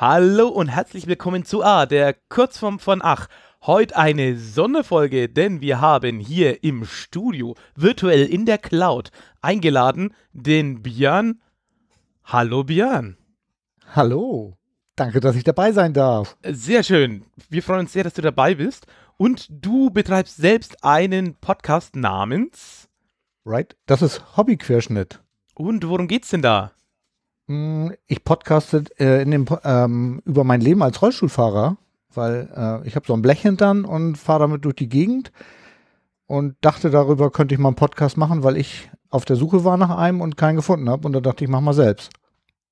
Hallo und herzlich willkommen zu A, der Kurzform von Ach. Heute eine Sonderfolge, denn wir haben hier im Studio, virtuell in der Cloud, eingeladen den Björn. Hallo Björn. Hallo. Danke, dass ich dabei sein darf. Sehr schön. Wir freuen uns sehr, dass du dabei bist. Und du betreibst selbst einen Podcast namens. Right? Das ist Hobbyquerschnitt. Und worum geht's denn da? Mm, ich podcaste äh, in dem, ähm, über mein Leben als Rollstuhlfahrer, weil äh, ich habe so ein Blech hintern und fahre damit durch die Gegend und dachte, darüber könnte ich mal einen Podcast machen, weil ich auf der Suche war nach einem und keinen gefunden habe. Und da dachte ich, mach mal selbst.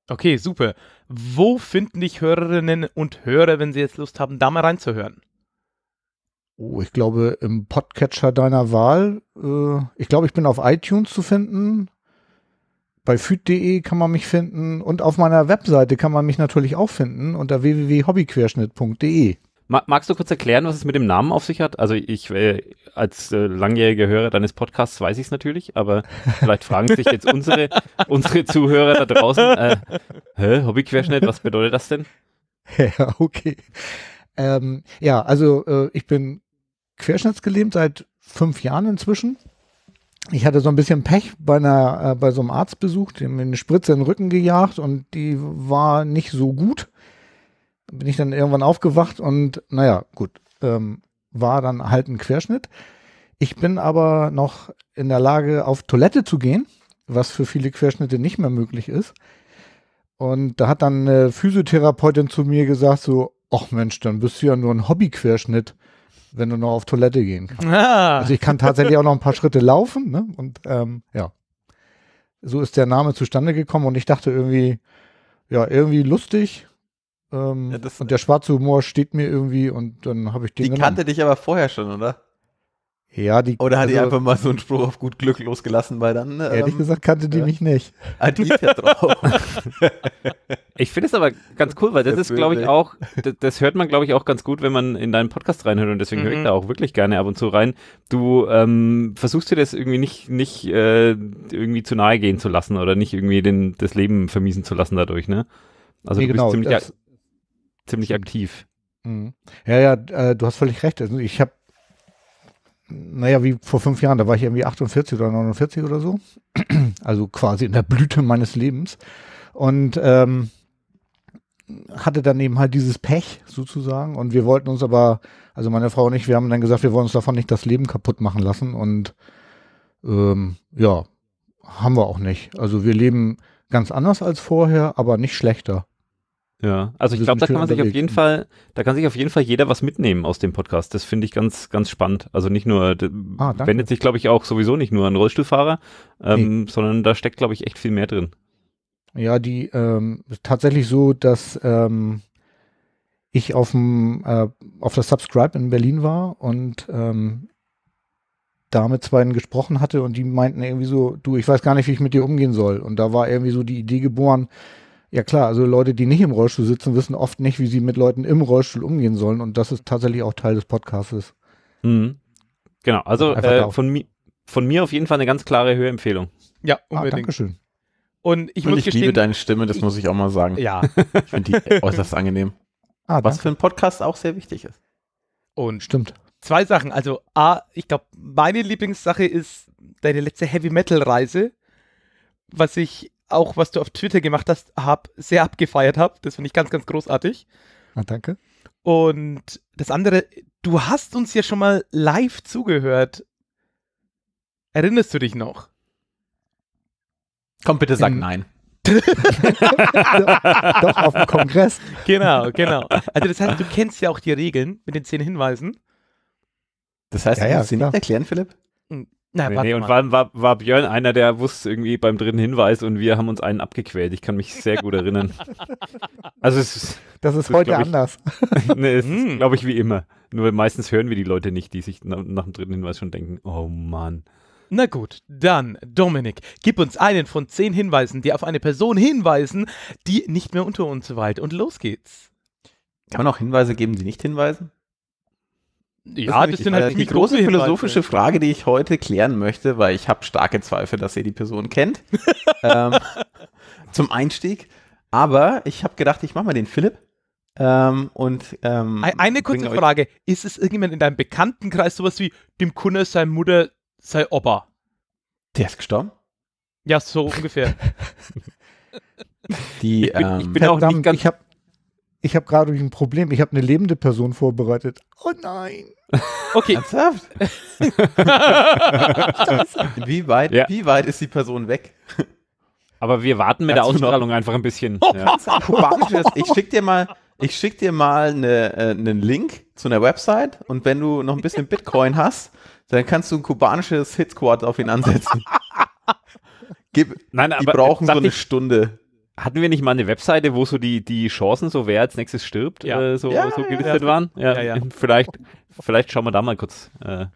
Okay, super. Wo finden dich Hörerinnen und Hörer, wenn sie jetzt Lust haben, da mal reinzuhören? Oh, ich glaube, im Podcatcher deiner Wahl. Äh, ich glaube, ich bin auf iTunes zu finden. Bei füt.de kann man mich finden und auf meiner Webseite kann man mich natürlich auch finden unter www.hobbyquerschnitt.de. Magst du kurz erklären, was es mit dem Namen auf sich hat? Also ich äh, als äh, langjähriger Hörer deines Podcasts weiß ich es natürlich, aber vielleicht fragen sich jetzt unsere, unsere Zuhörer da draußen, äh, hä, Hobbyquerschnitt, was bedeutet das denn? Ja, okay. Ähm, ja, also äh, ich bin querschnittsgelähmt seit fünf Jahren inzwischen ich hatte so ein bisschen Pech bei, einer, äh, bei so einem Arztbesuch, die mir eine Spritze in den Rücken gejagt und die war nicht so gut. Bin ich dann irgendwann aufgewacht und naja, gut, ähm, war dann halt ein Querschnitt. Ich bin aber noch in der Lage, auf Toilette zu gehen, was für viele Querschnitte nicht mehr möglich ist. Und da hat dann eine Physiotherapeutin zu mir gesagt, so, ach Mensch, dann bist du ja nur ein Hobbyquerschnitt. querschnitt wenn du noch auf Toilette gehen kannst. Ah. Also ich kann tatsächlich auch noch ein paar Schritte laufen. Ne? Und ähm, ja, so ist der Name zustande gekommen und ich dachte irgendwie, ja, irgendwie lustig. Ähm, ja, und der schwarze Humor steht mir irgendwie und dann habe ich den Die genommen. kannte dich aber vorher schon, oder? Ja, die. Oder hat also, die einfach mal so einen Spruch auf gut Glück losgelassen, weil dann. Ähm, ehrlich gesagt kannte die äh, mich nicht. Ah, die ja drauf. ich finde es aber ganz cool, weil das ist, glaube ich, auch, das, das hört man, glaube ich, auch ganz gut, wenn man in deinen Podcast reinhört und deswegen mhm. höre ich mhm. da auch wirklich gerne ab und zu rein. Du ähm, versuchst dir das irgendwie nicht, nicht äh, irgendwie zu nahe gehen zu lassen oder nicht irgendwie den, das Leben vermiesen zu lassen dadurch, ne? Also nee, du genau, bist ziemlich, ziemlich aktiv. Mhm. Ja, ja, äh, du hast völlig recht. Also ich habe naja, wie vor fünf Jahren, da war ich irgendwie 48 oder 49 oder so. Also quasi in der Blüte meines Lebens. Und ähm, hatte dann eben halt dieses Pech sozusagen. Und wir wollten uns aber, also meine Frau und ich, wir haben dann gesagt, wir wollen uns davon nicht das Leben kaputt machen lassen. Und ähm, ja, haben wir auch nicht. Also wir leben ganz anders als vorher, aber nicht schlechter. Ja, also ich glaube, da kann man sich auf jeden Fall, da kann sich auf jeden Fall jeder was mitnehmen aus dem Podcast. Das finde ich ganz, ganz spannend. Also nicht nur, ah, wendet sich, glaube ich, auch sowieso nicht nur an Rollstuhlfahrer, ähm, nee. sondern da steckt, glaube ich, echt viel mehr drin. Ja, die ähm, tatsächlich so, dass ähm, ich aufm, äh, auf der Subscribe in Berlin war und ähm, da mit zwei gesprochen hatte und die meinten irgendwie so, du, ich weiß gar nicht, wie ich mit dir umgehen soll. Und da war irgendwie so die Idee geboren, ja klar, also Leute, die nicht im Rollstuhl sitzen, wissen oft nicht, wie sie mit Leuten im Rollstuhl umgehen sollen und das ist tatsächlich auch Teil des Podcasts. Mhm. Genau, also äh, von, mi von, mir auf jeden Fall eine ganz klare Hörempfehlung. Ja, ah, unbedingt. Ah, Dankeschön. Und ich, und muss ich liebe deine Stimme, das muss ich auch mal sagen. Ja. ich finde die äußerst angenehm. Ah, was für einen Podcast auch sehr wichtig ist. Und stimmt. Zwei Sachen. Also, A, ich glaube, meine Lieblingssache ist deine letzte Heavy Metal Reise, was ich auch was du auf Twitter gemacht hast, hab, sehr abgefeiert habe. Das finde ich ganz, ganz großartig. Ah, danke. Und das andere, du hast uns ja schon mal live zugehört. Erinnerst du dich noch? Komm, bitte sag In, nein. doch, doch, auf dem Kongress. Genau, genau. Also das heißt, du kennst ja auch die Regeln mit den zehn Hinweisen. Das heißt, ja, du musst ja, sie nicht erklären, Philipp? Hm. Na, nee, nee, und war, war, war, Björn einer, der wusste irgendwie beim dritten Hinweis und wir haben uns einen abgequält. Ich kann mich sehr gut erinnern. Also es das ist das heute ist, anders. Ich, nee, es ist, hm. glaube ich, wie immer. Nur meistens hören wir die Leute nicht, die sich nach, nach dem dritten Hinweis schon denken, oh Mann. Na gut, dann, Dominik, gib uns einen von zehn Hinweisen, die auf eine Person hinweisen, die nicht mehr unter uns weilt. Und los geht's. Kann man auch Hinweise geben, die nicht hinweisen? Ja, das, das sind halt also die große philosophische Frage, die ich heute klären möchte, weil ich habe starke Zweifel, dass ihr die Person kennt. ähm, zum Einstieg. Aber ich habe gedacht, ich mache mal den Philipp. Ähm, und ähm, eine kurze Frage: Ist es irgendjemand in deinem Bekanntenkreis sowas wie dem Kunde, sei Mutter, sei Opa? Der ist gestorben. Ja, so ungefähr. die, ich bin, ich bin ähm, auch nicht ganz. Ich hab, ich habe gerade ein Problem, ich habe eine lebende Person vorbereitet. Oh nein. Okay. Ernsthaft? wie, weit, ja. wie weit ist die Person weg? Aber wir warten mit Kannst der Ausstrahlung einfach ein bisschen. Ja. Ich schicke dir mal, ich schick dir mal eine, äh, einen Link zu einer Website und wenn du noch ein bisschen Bitcoin hast, dann kannst du ein kubanisches Hit Squad auf ihn ansetzen. Gib, Nein, aber, die äh, brauchen so eine ich, Stunde hatten wir nicht mal eine Webseite, wo so die, die Chancen, so wer als nächstes stirbt, ja. äh, so, ja, so gelistet ja, waren? Ja, Vielleicht, vielleicht schauen wir da mal kurz. Äh.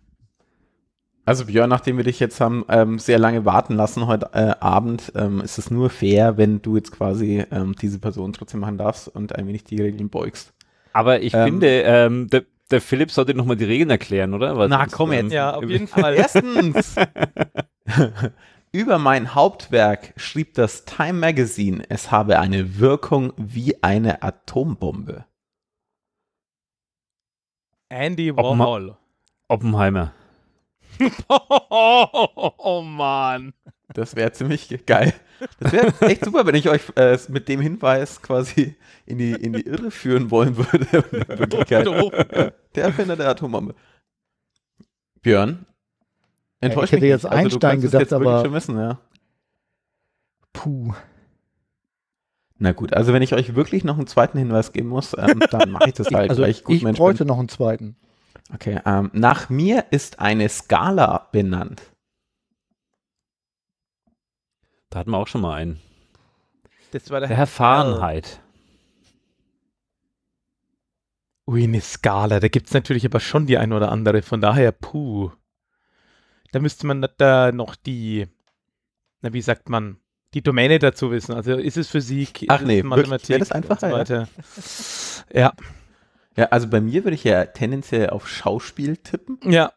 Also Björn, nachdem wir dich jetzt haben ähm, sehr lange warten lassen heute äh, Abend, ähm, ist es nur fair, wenn du jetzt quasi ähm, diese Person trotzdem machen darfst und ein wenig die Regeln beugst. Aber ich ähm, finde, ähm, der, der Philipp sollte nochmal die Regeln erklären, oder? Was Na komm jetzt. Ähm, ja, auf jeden Fall. Erstens. Über mein Hauptwerk schrieb das Time Magazine, es habe eine Wirkung wie eine Atombombe. Andy Warhol. Oppenheimer. oh, oh Mann. Das wäre ziemlich geil. Das wäre echt super, wenn ich euch äh, mit dem Hinweis quasi in die, in die Irre führen wollen würde. Der Erfinder der Atombombe. Björn, Enttäuscht ich hätte jetzt nicht. Also Einstein also, gedacht, aber. Wissen, ja. Puh. Na gut, also wenn ich euch wirklich noch einen zweiten Hinweis geben muss, ähm, dann mache ich das halt, also weil ich gut ich Mensch bräuchte bin. noch einen zweiten. Okay, ähm, nach mir ist eine Skala benannt. Da hatten wir auch schon mal einen. Das war der, der Fahrenheit. Ui, eine Skala, da gibt es natürlich aber schon die ein oder andere, von daher, puh da müsste man da noch die, na, wie sagt man, die Domäne dazu wissen. Also ist es Physik, Ach nee, Mathematik? Wäre das einfacher? So ja. ja. Ja, also bei mir würde ich ja tendenziell auf Schauspiel tippen. Ja.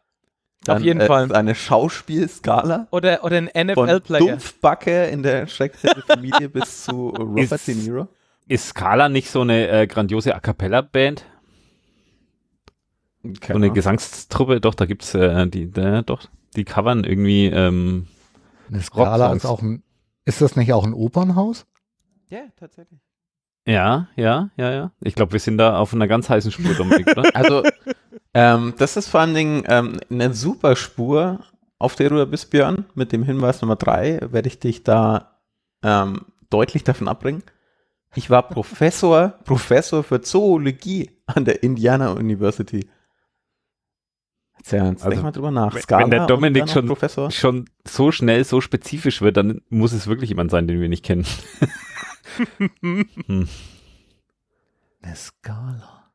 Dann, auf jeden äh, Fall. Eine Schauspielskala. Oder, oder ein NFL-Player. Von Dumpfbacke in der Familie bis zu Robert ist, De Niro. Ist Skala nicht so eine äh, grandiose A Cappella-Band? So eine Gesangstruppe, doch, da gibt es äh, die, äh, doch die covern irgendwie ähm, Eine Skala ist auch ein, ist das nicht auch ein Opernhaus? Ja, tatsächlich. Ja, ja, ja, ja. Ich glaube, wir sind da auf einer ganz heißen Spur, Dominik, oder? Also, ähm, das ist vor allen Dingen ähm, eine super Spur, auf der du da bist, Björn. Mit dem Hinweis Nummer drei werde ich dich da ähm, deutlich davon abbringen. Ich war Professor, Professor für Zoologie an der Indiana University nichts ernst. Also, Denk mal drüber nach. Skala wenn der Dominik schon, Professor? schon so schnell so spezifisch wird, dann muss es wirklich jemand sein, den wir nicht kennen. hm. Eine Skala.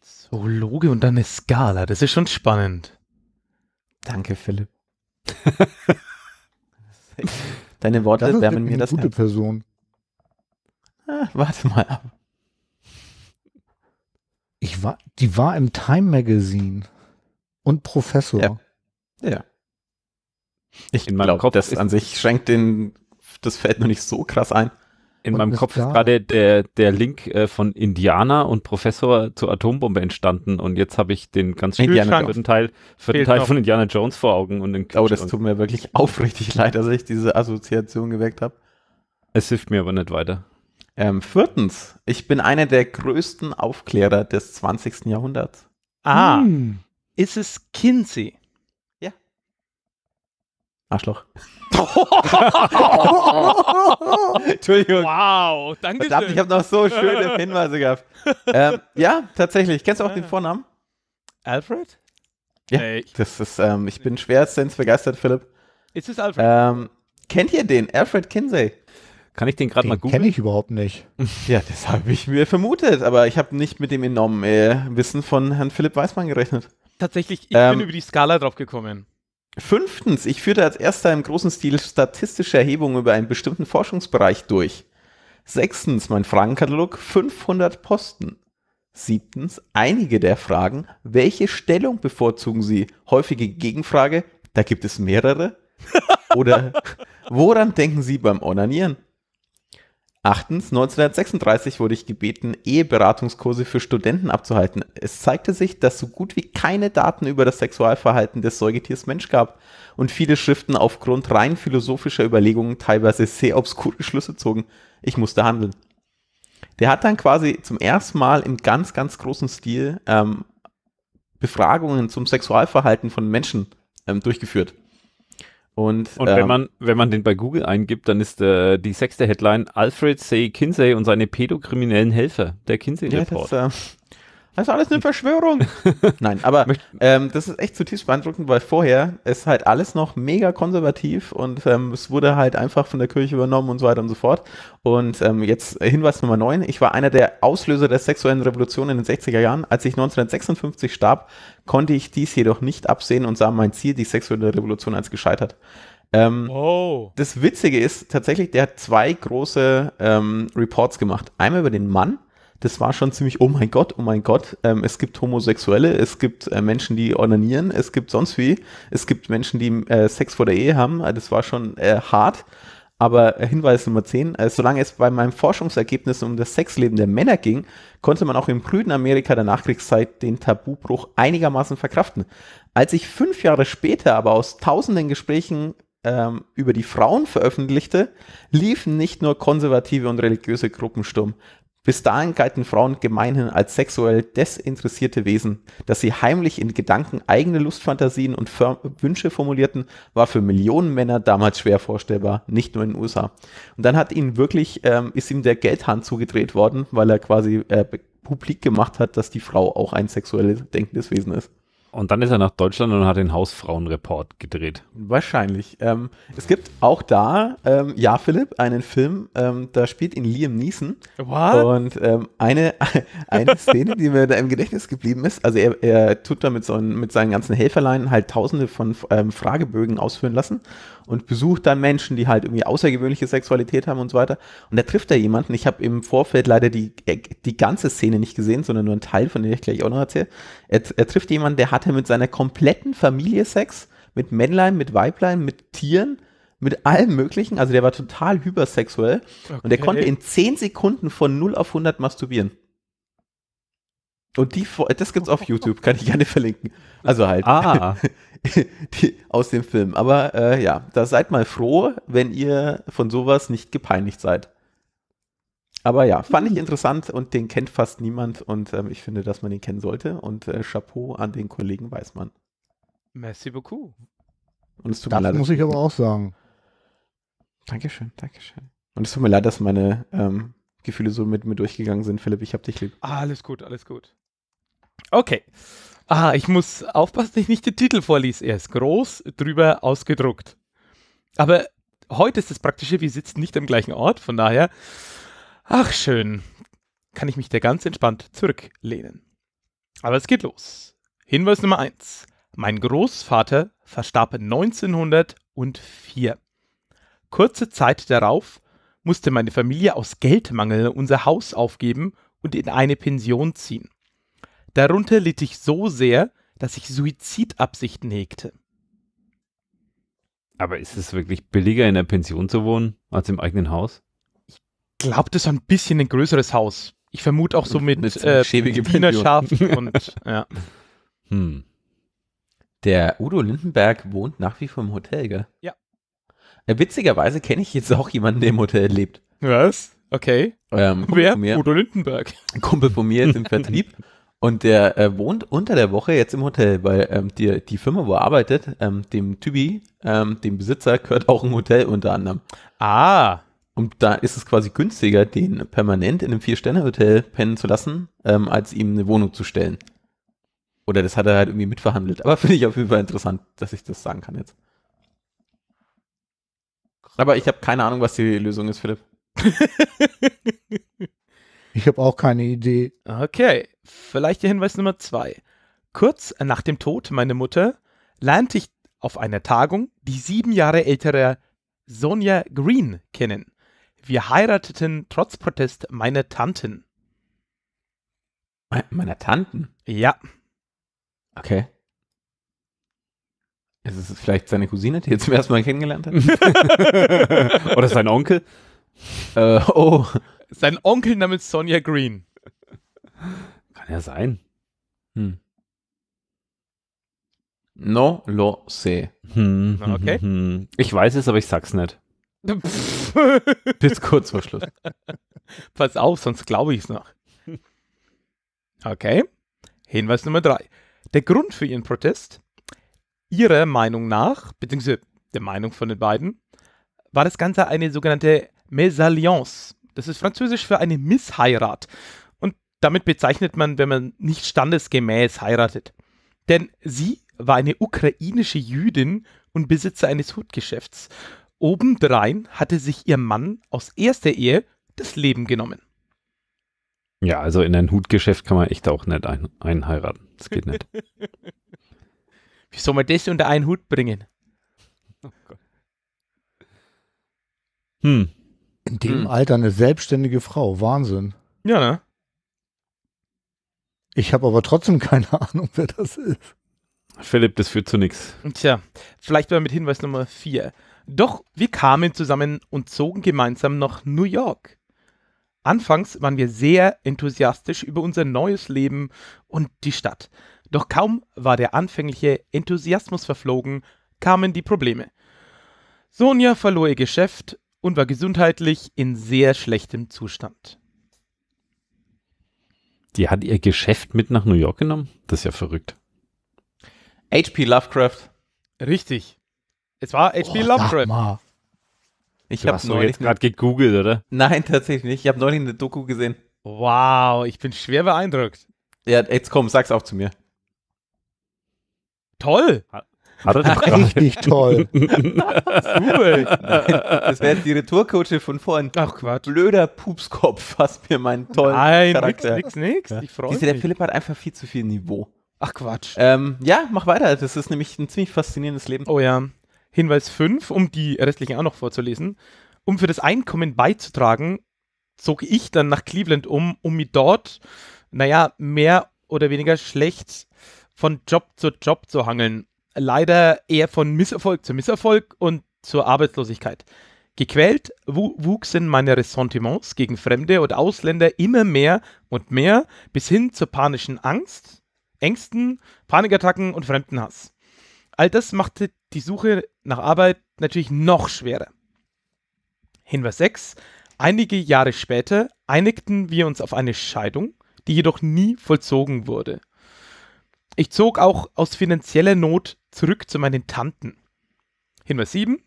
Zoologe und dann eine Skala. Das ist schon spannend. Danke, Philipp. Deine Worte das wärmen mir das. Eine gute Herz. Person. Ah, warte mal ab. Ich war, die war im Time Magazine und Professor. Ja. ja. Ich Kopf, das an sich schränkt den, das fällt noch nicht so krass ein. In und meinem Kopf ist gerade der, der Link äh, von Indianer und Professor zur Atombombe entstanden und jetzt habe ich den ganz vierten Teil, vierten Teil von Indiana Jones vor Augen. Und den oh, das tut mir wirklich aufrichtig leid, dass ich diese Assoziation geweckt habe. Es hilft mir aber nicht weiter. Ähm, viertens, ich bin einer der größten Aufklärer des 20. Jahrhunderts. Ah, hm. ist es Kinsey? Ja. Arschloch. Entschuldigung. Wow, danke schön. ich habe noch so schöne Hinweise gehabt. Ähm, ja, tatsächlich. Kennst du auch den Vornamen? Alfred? Ja, das ist, ähm, ich bin schwerstens begeistert, Philipp. Ist es Alfred? Ähm, kennt ihr den? Alfred Kinsey. Kann ich den gerade mal googeln? Kenne ich überhaupt nicht. Ja, das habe ich mir vermutet, aber ich habe nicht mit dem enormen äh, Wissen von Herrn Philipp Weißmann gerechnet. Tatsächlich, ich ähm, bin über die Skala drauf gekommen. Fünftens, ich führte als erster im großen Stil statistische Erhebungen über einen bestimmten Forschungsbereich durch. Sechstens, mein Fragenkatalog 500 Posten. Siebtens, einige der Fragen, welche Stellung bevorzugen Sie? Häufige Gegenfrage, da gibt es mehrere. Oder woran denken Sie beim Onanieren? Achtens, 1936 wurde ich gebeten, Eheberatungskurse für Studenten abzuhalten. Es zeigte sich, dass so gut wie keine Daten über das Sexualverhalten des Säugetiers Mensch gab und viele Schriften aufgrund rein philosophischer Überlegungen teilweise sehr obskure Schlüsse zogen. Ich musste handeln. Der hat dann quasi zum ersten Mal im ganz, ganz großen Stil ähm, Befragungen zum Sexualverhalten von Menschen ähm, durchgeführt. Und, und ähm, wenn, man, wenn man den bei Google eingibt, dann ist äh, die sechste Headline Alfred C. Kinsey und seine pädokriminellen Helfer, der Kinsey-Report. Ja, das, äh, das ist alles eine Verschwörung. Nein, aber ähm, das ist echt zutiefst beeindruckend, weil vorher ist halt alles noch mega konservativ und ähm, es wurde halt einfach von der Kirche übernommen und so weiter und so fort. Und ähm, jetzt Hinweis Nummer 9. Ich war einer der Auslöser der sexuellen Revolution in den 60er Jahren. Als ich 1956 starb, konnte ich dies jedoch nicht absehen und sah mein Ziel, die sexuelle Revolution, als gescheitert. Ähm, oh. Das Witzige ist tatsächlich, der hat zwei große ähm, Reports gemacht. Einmal über den Mann das war schon ziemlich, oh mein Gott, oh mein Gott, ähm, es gibt Homosexuelle, es gibt äh, Menschen, die ordinieren, es gibt sonst wie, es gibt Menschen, die äh, Sex vor der Ehe haben, äh, das war schon äh, hart. Aber äh, Hinweis Nummer 10, äh, solange es bei meinem Forschungsergebnis um das Sexleben der Männer ging, konnte man auch im prüden Amerika der Nachkriegszeit den Tabubruch einigermaßen verkraften. Als ich fünf Jahre später aber aus tausenden Gesprächen ähm, über die Frauen veröffentlichte, liefen nicht nur konservative und religiöse Gruppen stumm. Bis dahin galten Frauen gemeinhin als sexuell desinteressierte Wesen. Dass sie heimlich in Gedanken eigene Lustfantasien und Firm Wünsche formulierten, war für Millionen Männer damals schwer vorstellbar, nicht nur in den USA. Und dann hat ihnen wirklich, ähm, ist ihm der Geldhahn zugedreht worden, weil er quasi äh, publik gemacht hat, dass die Frau auch ein sexuell denkendes Wesen ist. Und dann ist er nach Deutschland und hat den Hausfrauenreport gedreht. Wahrscheinlich. Ähm, es gibt auch da, ähm, ja, Philipp, einen Film, ähm, da spielt ihn Liam Neeson. What? Und ähm, eine, eine Szene, die mir da im Gedächtnis geblieben ist, also er, er tut da mit, so, mit seinen ganzen Helferleinen halt tausende von ähm, Fragebögen ausführen lassen und besucht dann Menschen, die halt irgendwie außergewöhnliche Sexualität haben und so weiter. Und da trifft er jemanden. Ich habe im Vorfeld leider die, äh, die ganze Szene nicht gesehen, sondern nur einen Teil, von dem ich gleich auch noch erzähle. Er, er trifft jemanden, der hatte mit seiner kompletten Familie Sex, mit Männlein, mit Weiblein, mit Tieren mit allem Möglichen. Also der war total hypersexuell okay. und der konnte in 10 Sekunden von 0 auf 100 masturbieren. Und die, äh, das gibt's auf YouTube, kann ich gerne verlinken. Also halt. Ah. Die, aus dem Film. Aber äh, ja, da seid mal froh, wenn ihr von sowas nicht gepeinigt seid. Aber ja, fand ich mhm. interessant und den kennt fast niemand und ähm, ich finde, dass man ihn kennen sollte. Und äh, Chapeau an den Kollegen Weißmann. Merci beaucoup. Und es tut das mir leid, muss ich aber auch sagen. Dankeschön, Dankeschön. Und es tut mir leid, dass meine ähm, Gefühle so mit mir durchgegangen sind, Philipp. Ich hab dich lieb. Alles gut, alles gut. Okay. Ah, ich muss aufpassen, dass ich nicht den Titel vorlese. Er ist groß, drüber ausgedruckt. Aber heute ist das Praktische, wir sitzen nicht am gleichen Ort, von daher, ach schön, kann ich mich da ganz entspannt zurücklehnen. Aber es geht los. Hinweis Nummer 1. Mein Großvater verstarb 1904. Kurze Zeit darauf musste meine Familie aus Geldmangel unser Haus aufgeben und in eine Pension ziehen. Darunter litt ich so sehr, dass ich Suizidabsichten hegte. Aber ist es wirklich billiger, in der Pension zu wohnen, als im eigenen Haus? Ich glaube, das ist ein bisschen ein größeres Haus. Ich vermute auch so mit, mit äh, Dienerschaft und ja. Hm. Der Udo Lindenberg wohnt nach wie vor im Hotel, gell? Ja. Äh, witzigerweise kenne ich jetzt auch jemanden, der im Hotel lebt. Was? Okay. Ähm, Wer? Mir, Udo Lindenberg. Ein Kumpel von mir ist im Vertrieb Und der äh, wohnt unter der Woche jetzt im Hotel, weil ähm, die, die Firma, wo er arbeitet, ähm, dem Tybi, ähm, dem Besitzer, gehört auch ein Hotel unter anderem. Ah. Und da ist es quasi günstiger, den permanent in einem Vier-Sterne-Hotel pennen zu lassen, ähm, als ihm eine Wohnung zu stellen. Oder das hat er halt irgendwie mitverhandelt. Aber finde ich auf jeden Fall interessant, dass ich das sagen kann jetzt. Aber ich habe keine Ahnung, was die Lösung ist, Philipp. Ich habe auch keine Idee. Okay, vielleicht der Hinweis Nummer zwei. Kurz nach dem Tod meiner Mutter lernte ich auf einer Tagung die sieben Jahre ältere Sonja Green kennen. Wir heirateten trotz Protest meine Tanten. Me meiner Tanten? Ja. Okay. Ist es vielleicht seine Cousine, die er zum ersten Mal kennengelernt hat? Oder sein Onkel? Äh, oh, sein Onkel namens Sonja Green. Kann ja sein. Hm. No lo sé. Hm, hm, Ich weiß es, aber ich sag's nicht. Bis kurz vor Schluss. Pass auf, sonst glaube ich es noch. Okay. Hinweis Nummer drei. Der Grund für ihren Protest, ihrer Meinung nach, beziehungsweise der Meinung von den beiden, war das Ganze eine sogenannte Mesalliance. Das ist französisch für eine Missheirat. Und damit bezeichnet man, wenn man nicht standesgemäß heiratet. Denn sie war eine ukrainische Jüdin und Besitzer eines Hutgeschäfts. Obendrein hatte sich ihr Mann aus erster Ehe das Leben genommen. Ja, also in ein Hutgeschäft kann man echt auch nicht ein, einheiraten. Das geht nicht. Wie soll man das unter einen Hut bringen? Oh Gott. Hm. In dem hm. Alter eine selbstständige Frau, Wahnsinn. Ja, ne? Ich habe aber trotzdem keine Ahnung, wer das ist. Philipp, das führt zu nichts. Tja, vielleicht mal mit Hinweis Nummer 4. Doch wir kamen zusammen und zogen gemeinsam nach New York. Anfangs waren wir sehr enthusiastisch über unser neues Leben und die Stadt. Doch kaum war der anfängliche Enthusiasmus verflogen, kamen die Probleme. Sonja verlor ihr Geschäft und war gesundheitlich in sehr schlechtem Zustand. Die hat ihr Geschäft mit nach New York genommen? Das ist ja verrückt. HP Lovecraft. Richtig. Es war HP oh, Lovecraft. Ich habe neulich jetzt gerade gegoogelt, oder? Nein, tatsächlich nicht. Ich habe neulich eine Doku gesehen. Wow, ich bin schwer beeindruckt. Ja, jetzt komm, sag's auch zu mir. Toll. Hat, hat er das Richtig toll. cool. Das wäre die Retourkutsche von vorhin. Ach Quatsch. Blöder Pupskopf, was mir meinen tollen Nein, Charakter. Nix, nix, nix. Ich freue mich. Der Philipp hat einfach viel zu viel Niveau. Ach Quatsch. Ähm, ja, mach weiter. Das ist nämlich ein ziemlich faszinierendes Leben. Oh ja. Hinweis 5, um die restlichen auch noch vorzulesen. Um für das Einkommen beizutragen, zog ich dann nach Cleveland um, um mich dort, naja, mehr oder weniger schlecht von Job zu Job zu hangeln leider eher von Misserfolg zu Misserfolg und zur Arbeitslosigkeit. Gequält wuchsen meine Ressentiments gegen Fremde und Ausländer immer mehr und mehr bis hin zur panischen Angst, Ängsten, Panikattacken und Fremdenhass. All das machte die Suche nach Arbeit natürlich noch schwerer. Hinweis 6. Einige Jahre später einigten wir uns auf eine Scheidung, die jedoch nie vollzogen wurde. Ich zog auch aus finanzieller Not zurück zu meinen Tanten. Hinweis 7.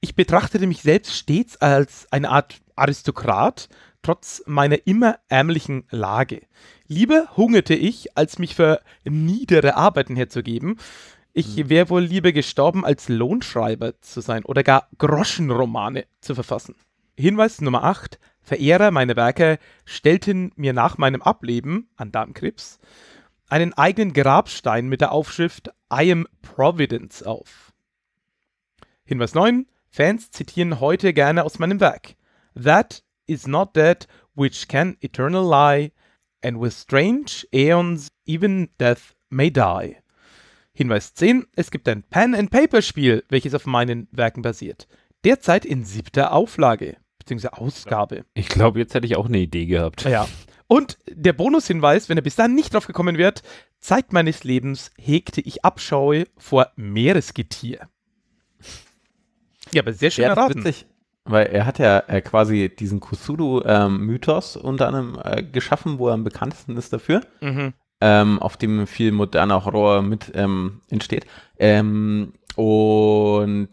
Ich betrachtete mich selbst stets als eine Art Aristokrat, trotz meiner immer ärmlichen Lage. Lieber hungerte ich, als mich für niedere Arbeiten herzugeben. Ich hm. wäre wohl lieber gestorben, als Lohnschreiber zu sein oder gar Groschenromane zu verfassen. Hinweis Nummer 8. Verehrer meiner Werke stellten mir nach meinem Ableben an Darmkrebs einen eigenen Grabstein mit der Aufschrift I am Providence auf. Hinweis 9. Fans zitieren heute gerne aus meinem Werk. That is not dead which can eternal lie, and with strange aeons even death may die. Hinweis 10. Es gibt ein Pen-and-Paper-Spiel, welches auf meinen Werken basiert. Derzeit in siebter Auflage, bzw. Ausgabe. Ich glaube, jetzt hätte ich auch eine Idee gehabt. Ja. Und der Bonushinweis, wenn er bis dahin nicht drauf gekommen wird, Zeit meines Lebens hegte ich Abscheu vor Meeresgetier. Ja, aber sehr schön ja, erraten. Witzig, weil er hat ja äh, quasi diesen kusudu mythos ähm, unter anderem äh, geschaffen, wo er am bekanntesten ist dafür. Mhm. Ähm, auf dem viel moderner Horror mit ähm, entsteht. Ähm, und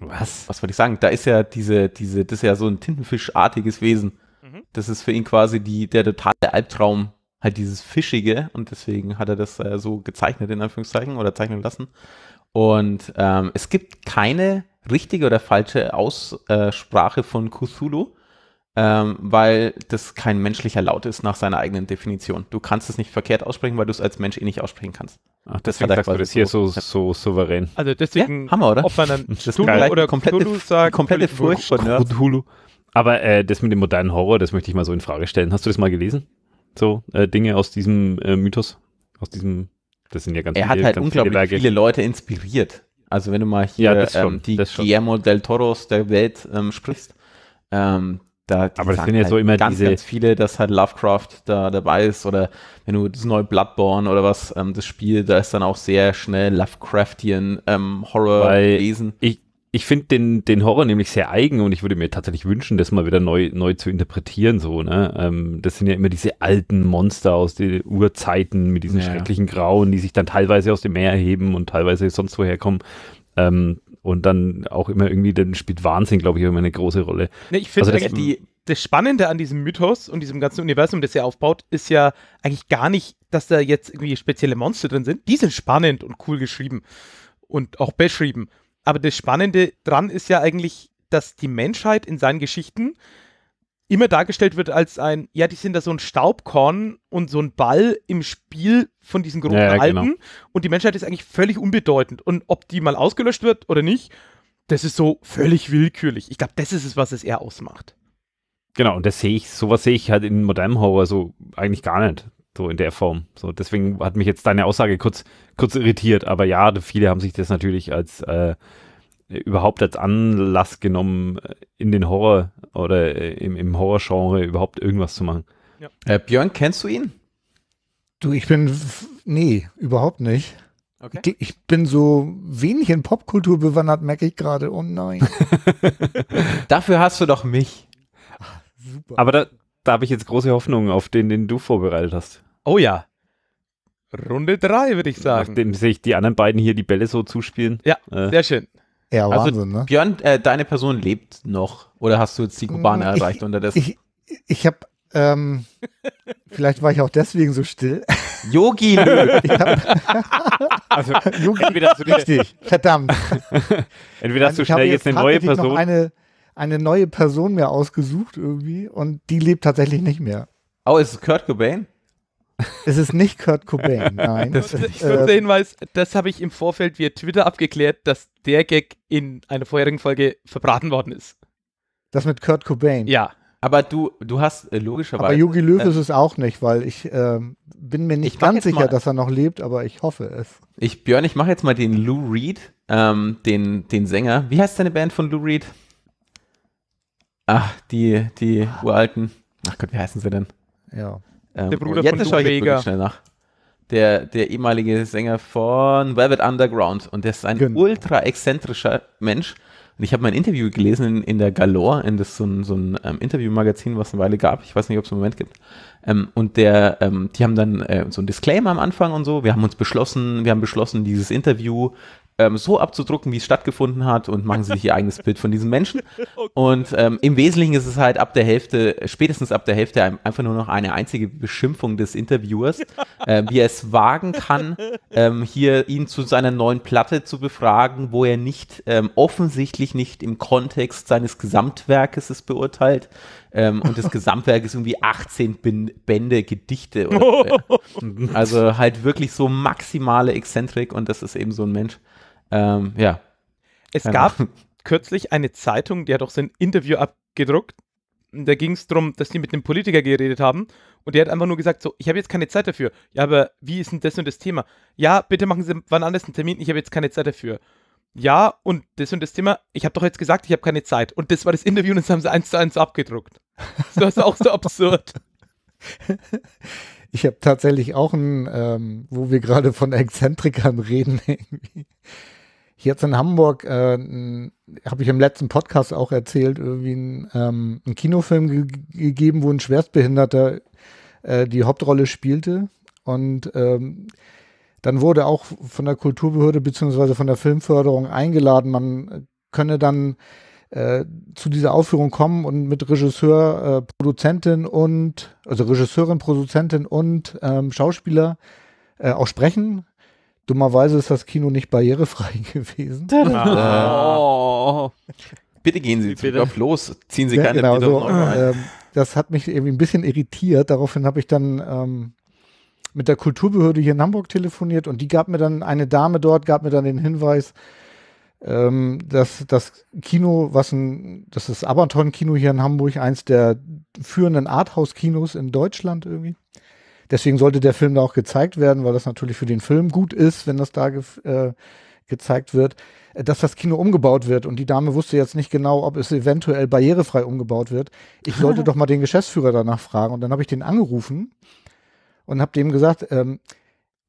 was? Was wollte ich sagen? Da ist ja diese, diese, das ist ja so ein tintenfischartiges Wesen. Mhm. Das ist für ihn quasi die, der totale Albtraum, halt dieses Fischige und deswegen hat er das äh, so gezeichnet, in Anführungszeichen, oder zeichnen lassen. Und ähm, es gibt keine richtige oder falsche Aussprache von Cthulhu, ähm, weil das kein menschlicher Laut ist nach seiner eigenen Definition. Du kannst es nicht verkehrt aussprechen, weil du es als Mensch eh nicht aussprechen kannst. Ach, deswegen das sagst du das hier so, so souverän. Also deswegen, ja, Hammer, oder? ob man dann das Cthulhu oder komplette, Cthulhu sagt, komplette Furcht von Cthulhu. Aber äh, das mit dem modernen Horror, das möchte ich mal so in Frage stellen. Hast du das mal gelesen? So äh, Dinge aus diesem äh, Mythos, aus diesem, das sind ja ganz er viele. Er hat halt unglaublich viele, viele, Leute inspiriert. Also wenn du mal hier ja, schon, ähm, die Guillermo del Toros der Welt ähm, sprichst, ähm, da aber das sind ja halt so immer ganz, diese ganz viele, dass halt Lovecraft da dabei ist oder wenn du das neue Bloodborne oder was ähm, das Spiel, da ist dann auch sehr schnell Lovecraftian ähm, Horror Weil Ich, ich finde den, den Horror nämlich sehr eigen und ich würde mir tatsächlich wünschen, das mal wieder neu, neu zu interpretieren. So, ne? Ähm, das sind ja immer diese alten Monster aus den Urzeiten mit diesen ja. schrecklichen Grauen, die sich dann teilweise aus dem Meer erheben und teilweise sonst woher kommen. Ähm, und dann auch immer irgendwie, dann spielt Wahnsinn, glaube ich, immer eine große Rolle. Nee, ich finde also das, die, das Spannende an diesem Mythos und diesem ganzen Universum, das er aufbaut, ist ja eigentlich gar nicht, dass da jetzt irgendwie spezielle Monster drin sind. Die sind spannend und cool geschrieben und auch beschrieben aber das Spannende dran ist ja eigentlich, dass die Menschheit in seinen Geschichten immer dargestellt wird als ein, ja, die sind da so ein Staubkorn und so ein Ball im Spiel von diesen großen ja, ja, Alten. Genau. Und die Menschheit ist eigentlich völlig unbedeutend. Und ob die mal ausgelöscht wird oder nicht, das ist so völlig willkürlich. Ich glaube, das ist es, was es eher ausmacht. Genau, und das sehe ich, sowas sehe ich halt in modernem Horror so eigentlich gar nicht. So in der Form. So, deswegen hat mich jetzt deine Aussage kurz, kurz irritiert, aber ja, viele haben sich das natürlich als äh, überhaupt als Anlass genommen, äh, in den Horror oder äh, im, im Horrorgenre überhaupt irgendwas zu machen. Ja. Äh, Björn, kennst du ihn? Du, ich bin. Nee, überhaupt nicht. Okay. Ich bin so wenig in Popkultur bewandert, merke ich gerade. Oh nein. Dafür hast du doch mich. Ach, super. Aber da, da habe ich jetzt große Hoffnungen auf den, den du vorbereitet hast. Oh ja. Runde drei, würde ich sagen. Nachdem sich die anderen beiden hier die Bälle so zuspielen. Ja, äh. sehr schön. Ja, also, Wahnsinn, ne? Björn, äh, deine Person lebt noch. Oder hast du jetzt die Kubaner mm, erreicht unterdessen? Ich, ich habe, ähm, vielleicht war ich auch deswegen so still. Yogi Löw. also, Yogi, entweder zu richtig, verdammt. entweder hast du schnell jetzt, jetzt eine neue Person. Noch eine, eine neue Person mir ausgesucht irgendwie und die lebt tatsächlich nicht mehr. Oh, ist es Kurt Cobain? Es ist nicht Kurt Cobain, nein. Das, ich äh, der Hinweis, das habe ich im Vorfeld via Twitter abgeklärt, dass der Gag in einer vorherigen Folge verbraten worden ist. Das mit Kurt Cobain? Ja. Aber du, du hast äh, logischerweise. Aber Yugi Löw äh, ist es auch nicht, weil ich äh, bin mir nicht ganz sicher, mal, dass er noch lebt, aber ich hoffe es. Ich, Björn, ich mache jetzt mal den Lou Reed, ähm, den, den Sänger. Wie heißt deine Band von Lou Reed? Ach, die, die ah. uralten. Ach Gott, wie heißen sie denn? Ja. Ähm, der Bruder jetzt von schaue schnell nach. Der, der ehemalige Sänger von Velvet Underground und der ist ein genau. ultra exzentrischer Mensch. Und ich habe mein Interview gelesen in, in der Galore, in das so ein, so ein ähm, Interviewmagazin, was eine Weile gab. Ich weiß nicht, ob es einen Moment gibt. Ähm, und der, ähm, die haben dann äh, so ein Disclaimer am Anfang und so. Wir haben uns beschlossen, wir haben beschlossen, dieses Interview ähm, so abzudrucken, wie es stattgefunden hat und machen sie sich ihr eigenes Bild von diesem Menschen. Und ähm, im Wesentlichen ist es halt ab der Hälfte, spätestens ab der Hälfte einfach nur noch eine einzige Beschimpfung des Interviewers, äh, wie er es wagen kann, ähm, hier ihn zu seiner neuen Platte zu befragen, wo er nicht ähm, offensichtlich nicht im Kontext seines Gesamtwerkes es beurteilt. Ähm, und das Gesamtwerk ist irgendwie 18 Bin Bände Gedichte. Oder, äh, also halt wirklich so maximale Exzentrik und das ist eben so ein Mensch. Ähm, ja. Es Keine gab Ahnung. kürzlich eine Zeitung, die hat auch sein Interview abgedruckt. Da ging es darum, dass die mit einem Politiker geredet haben und der hat einfach nur gesagt: So, ich habe jetzt keine Zeit dafür. Ja, aber wie ist denn das und das Thema? Ja, bitte machen Sie wann anders einen Termin, ich habe jetzt keine Zeit dafür ja, und das und das Thema, ich habe doch jetzt gesagt, ich habe keine Zeit. Und das war das Interview und das haben sie eins zu eins abgedruckt. Das ist auch so absurd. Ich habe tatsächlich auch ein, ähm, wo wir gerade von Exzentrikern reden, irgendwie. Hier jetzt in Hamburg äh, habe ich im letzten Podcast auch erzählt, irgendwie einen, ähm, einen Kinofilm ge gegeben, wo ein Schwerstbehinderter äh, die Hauptrolle spielte. Und ähm, dann wurde auch von der Kulturbehörde bzw. von der Filmförderung eingeladen, man könne dann äh, zu dieser Aufführung kommen und mit Regisseur, äh, Produzentin und, also Regisseurin, Produzentin und ähm, Schauspieler äh, auch sprechen. Dummerweise ist das Kino nicht barrierefrei gewesen. Oh. Bitte gehen Sie drauf los, ziehen Sie ja, keine genau, so, ähm, Das hat mich irgendwie ein bisschen irritiert. Daraufhin habe ich dann ähm, mit der Kulturbehörde hier in Hamburg telefoniert und die gab mir dann, eine Dame dort gab mir dann den Hinweis, ähm, dass das Kino, was ein, das ist Abaton-Kino hier in Hamburg, eins der führenden Arthouse-Kinos in Deutschland irgendwie. Deswegen sollte der Film da auch gezeigt werden, weil das natürlich für den Film gut ist, wenn das da ge äh, gezeigt wird, äh, dass das Kino umgebaut wird. Und die Dame wusste jetzt nicht genau, ob es eventuell barrierefrei umgebaut wird. Ich sollte doch mal den Geschäftsführer danach fragen. Und dann habe ich den angerufen und habe dem gesagt, ähm,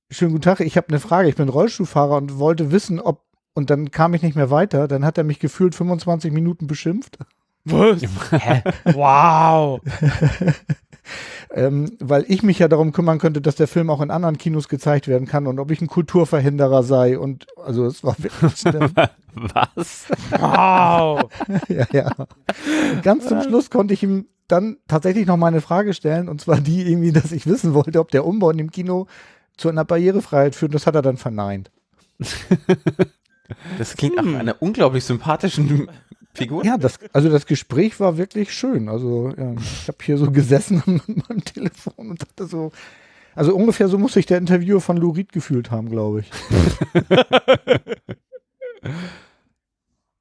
schönen guten Tag, ich habe eine Frage, ich bin Rollstuhlfahrer und wollte wissen, ob, und dann kam ich nicht mehr weiter, dann hat er mich gefühlt 25 Minuten beschimpft. Was? wow. ähm, weil ich mich ja darum kümmern könnte, dass der Film auch in anderen Kinos gezeigt werden kann und ob ich ein Kulturverhinderer sei und also es war wirklich schlimm. Was? Wow! ja, ja. Und ganz zum Schluss konnte ich ihm dann tatsächlich noch mal eine Frage stellen und zwar die irgendwie, dass ich wissen wollte, ob der Umbau in dem Kino zu einer Barrierefreiheit führt. Das hat er dann verneint. Das klingt hm. nach einer unglaublich sympathischen Figuren? Ja, das, also das Gespräch war wirklich schön. Also ja, ich habe hier so gesessen mit meinem Telefon und dachte so, also ungefähr so muss sich der Interviewer von Lurid gefühlt haben, glaube ich.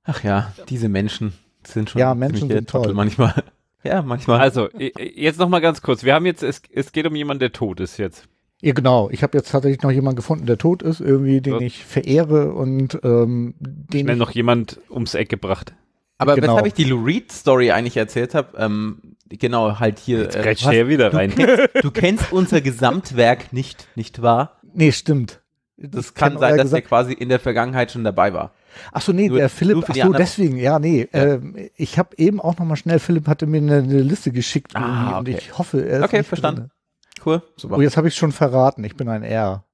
Ach ja, diese Menschen sind schon ja, Menschen sind toll manchmal. Ja, manchmal. Also, jetzt noch mal ganz kurz. Wir haben jetzt, es, es geht um jemanden, der tot ist jetzt. Ja, genau. Ich habe jetzt tatsächlich noch jemanden gefunden, der tot ist, irgendwie, den ich verehre und ähm, den. Schnell ich noch jemand ums Eck gebracht. Aber genau. weshalb ich die Lou Reed Story eigentlich erzählt habe, ähm, genau, halt hier. Jetzt äh, schnell hast, wieder rein. Du kennst, du kennst, unser Gesamtwerk nicht, nicht wahr? Nee, stimmt. Das, kann sein, dass gesagt. er quasi in der Vergangenheit schon dabei war. Ach so, nee, nur, der Philipp, ach so, deswegen, ja, nee. Ja. Äh, ich habe eben auch nochmal schnell, Philipp hatte mir eine, eine Liste geschickt ah, okay. und ich hoffe, er ist Okay, verstanden. Drin. Cool, super. Oh, jetzt habe ich schon verraten, ich bin ein R.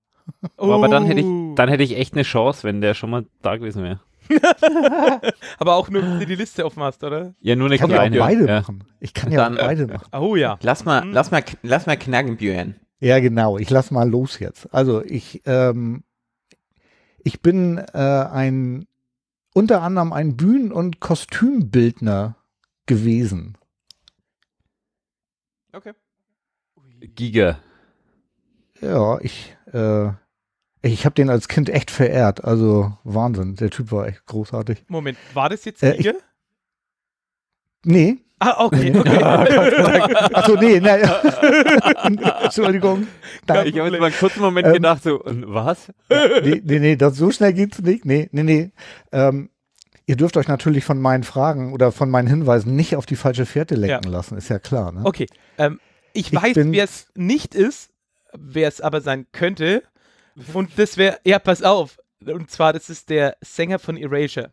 Oh. Aber dann hätte ich, oh. dann hätte ich echt eine Chance, wenn der schon mal da gewesen wäre. Aber auch nur, wenn du die Liste offen hast, oder? Ja, nur eine ich kann Ja auch beide ja. machen. Ich kann ja auch äh, beide machen. Oh ja. Lass mal, mhm. lass mal, lass mal knacken, Björn. Ja, genau. Ich lass mal los jetzt. Also ich, ähm, ich bin äh, ein unter anderem ein Bühnen- und Kostümbildner gewesen. Okay. Giga. Ja, ich, äh, ich habe den als Kind echt verehrt. Also Wahnsinn. Der Typ war echt großartig. Moment, war das jetzt äh, hier? Nee. Ah, okay. okay. Ah, Achso, nee, nein. Entschuldigung. Nein. Ich habe jetzt mal einen kurzen Moment ähm, gedacht, so, was? nee, nee, nee, das, so schnell geht's nicht. Nee, nee, nee. Ähm, ihr dürft euch natürlich von meinen Fragen oder von meinen Hinweisen nicht auf die falsche Fährte lenken ja. lassen, ist ja klar. Ne? Okay. Ähm, ich, ich, weiß, wer es nicht ist, wer es aber sein könnte. Und das wäre, ja, pass auf. Und zwar, das ist der Sänger von Erasure.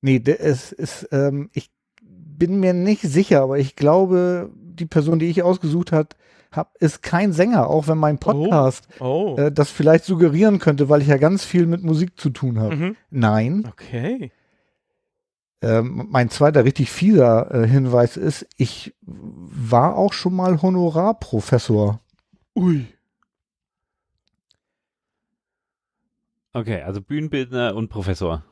Nee, es ist, ähm, ich bin mir nicht sicher, aber ich glaube, die Person, die ich ausgesucht hat, hab, ist kein Sänger, auch wenn mein oh. Podcast oh. Oh. Äh, das vielleicht suggerieren könnte, weil ich ja ganz viel mit Musik zu tun habe. Mhm. Nein. Okay. Ähm, mein zweiter richtig fieser äh, Hinweis ist, ich war auch schon mal Honorarprofessor. Ui. Okay, also Bühnenbildner und Professor.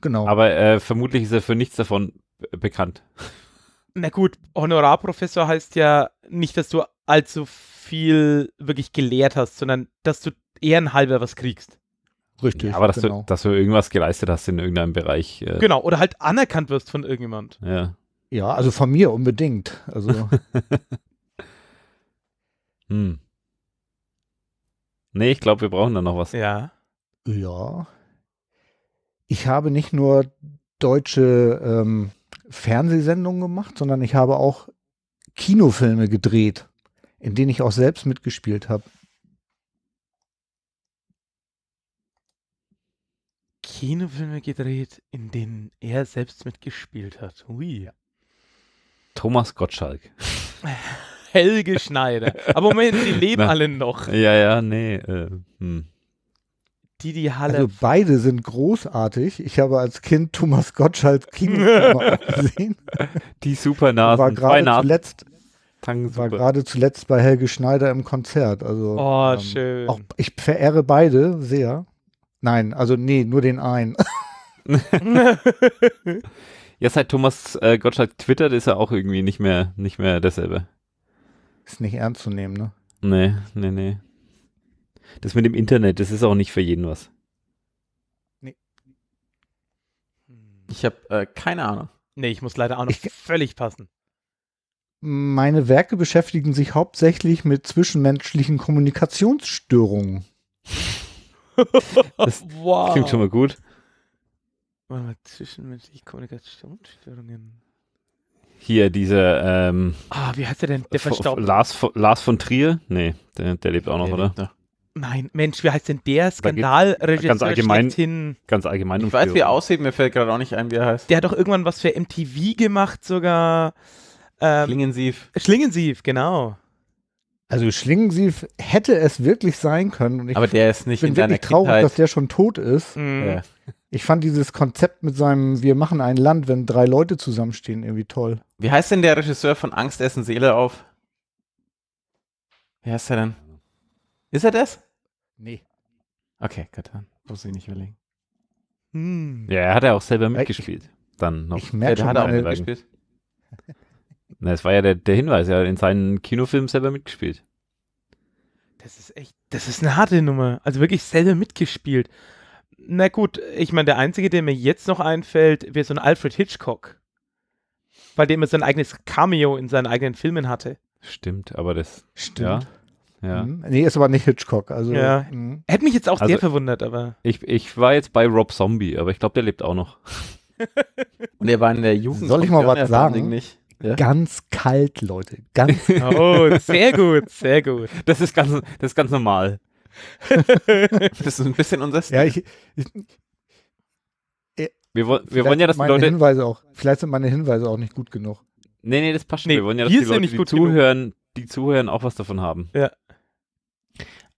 Genau. Aber äh, vermutlich ist er für nichts davon bekannt. Na gut, Honorarprofessor heißt ja nicht, dass du allzu viel wirklich gelehrt hast, sondern dass du ehrenhalber was kriegst. Richtig. Ja, aber dass, genau. du, dass du irgendwas geleistet hast in irgendeinem Bereich. Äh genau, oder halt anerkannt wirst von irgendjemand. Ja. Ja, also von mir unbedingt. Also. hm. Nee, ich glaube, wir brauchen da noch was. Ja. Ja. Ich habe nicht nur deutsche ähm, Fernsehsendungen gemacht, sondern ich habe auch Kinofilme gedreht, in denen ich auch selbst mitgespielt habe. Kinofilme gedreht, in denen er selbst mitgespielt hat. Ui. Thomas Gottschalk. Helge Schneider. Aber Moment, die leben Na, alle noch. Ja, ja, nee. Äh, hm. Didi Halle. Also beide sind großartig. Ich habe als Kind Thomas Gottschalk Kinofilme gesehen. Die Supernasen. War gerade zuletzt war gerade zuletzt bei Helge Schneider im Konzert. Also, oh, ähm, schön. Auch, ich verehre beide sehr. Nein, also nee, nur den einen. ja, seit Thomas äh, Gottschalk twittert, ist er auch irgendwie nicht mehr, nicht mehr derselbe. Ist nicht ernst zu nehmen, ne? Nee, nee, nee das mit dem Internet, das ist auch nicht für jeden was. Nee. Hm. Ich habe äh, keine Ahnung. Nee, ich muss leider auch noch ich, völlig passen. Meine Werke beschäftigen sich hauptsächlich mit zwischenmenschlichen Kommunikationsstörungen. das wow. klingt schon mal gut. Warte mal, zwischenmenschliche Kommunikationsstörungen. Hier, dieser. Ähm, ah, wie heißt der denn? Der verstaubt. Lars, Lars von Trier? Nee, der, der lebt auch noch, der oder? Nein, Mensch, wie heißt denn der Skandalregisseur ganz allgemein, schlechthin? Ganz allgemein. Ich weiß, wie er aussieht, mir fällt gerade auch nicht ein, wie er heißt. Der hat doch irgendwann was für MTV gemacht, sogar. Ähm, Schlingensief. Schlingensief, genau. Also Schlingensief hätte es wirklich sein können. Aber der ist nicht bin in wirklich traurig, Kindheit. dass der schon tot ist. Mhm. Ich fand dieses Konzept mit seinem Wir machen ein Land, wenn drei Leute zusammenstehen, irgendwie toll. Wie heißt denn der Regisseur von Angst, Essen, Seele auf? Wie heißt er denn? Ist er das? Nee. Okay, gut, muss ich nicht überlegen. Hm. Ja, er hat ja auch selber mitgespielt. Ich, dann noch. Ich merke ja, schon, hat er auch mitgespielt. Na, das war ja der, der Hinweis, er hat in seinen Kinofilmen selber mitgespielt. Das ist echt, das ist eine harte Nummer. Also wirklich selber mitgespielt. Na gut, ich meine, der einzige, der mir jetzt noch einfällt, wäre so ein Alfred Hitchcock. Bei dem er sein eigenes Cameo in seinen eigenen Filmen hatte. Stimmt, aber das. Stimmt. Ja. Ja. Mhm. Nee, ist aber nicht Hitchcock. Also, ja. Mhm. Hätte mich jetzt auch also, sehr verwundert, aber. Ich, ich war jetzt bei Rob Zombie, aber ich glaube, der lebt auch noch. Und er war in der Jugend. Soll ich mal was sagen? Nicht. Ja? Ganz kalt, Leute. Ganz oh, kalt. Oh, sehr gut, sehr gut. Das ist ganz, das ist ganz normal. das ist ein bisschen unser Stil. Ja, ich, ich äh, wir, wir wollen ja, dass die Leute. Hinweise auch, vielleicht sind meine Hinweise auch nicht gut genug. Nee, nee, das passt schon. Nee, wir wollen ja, dass die Leute, die zuhören, die zuhören, auch was davon haben. Ja.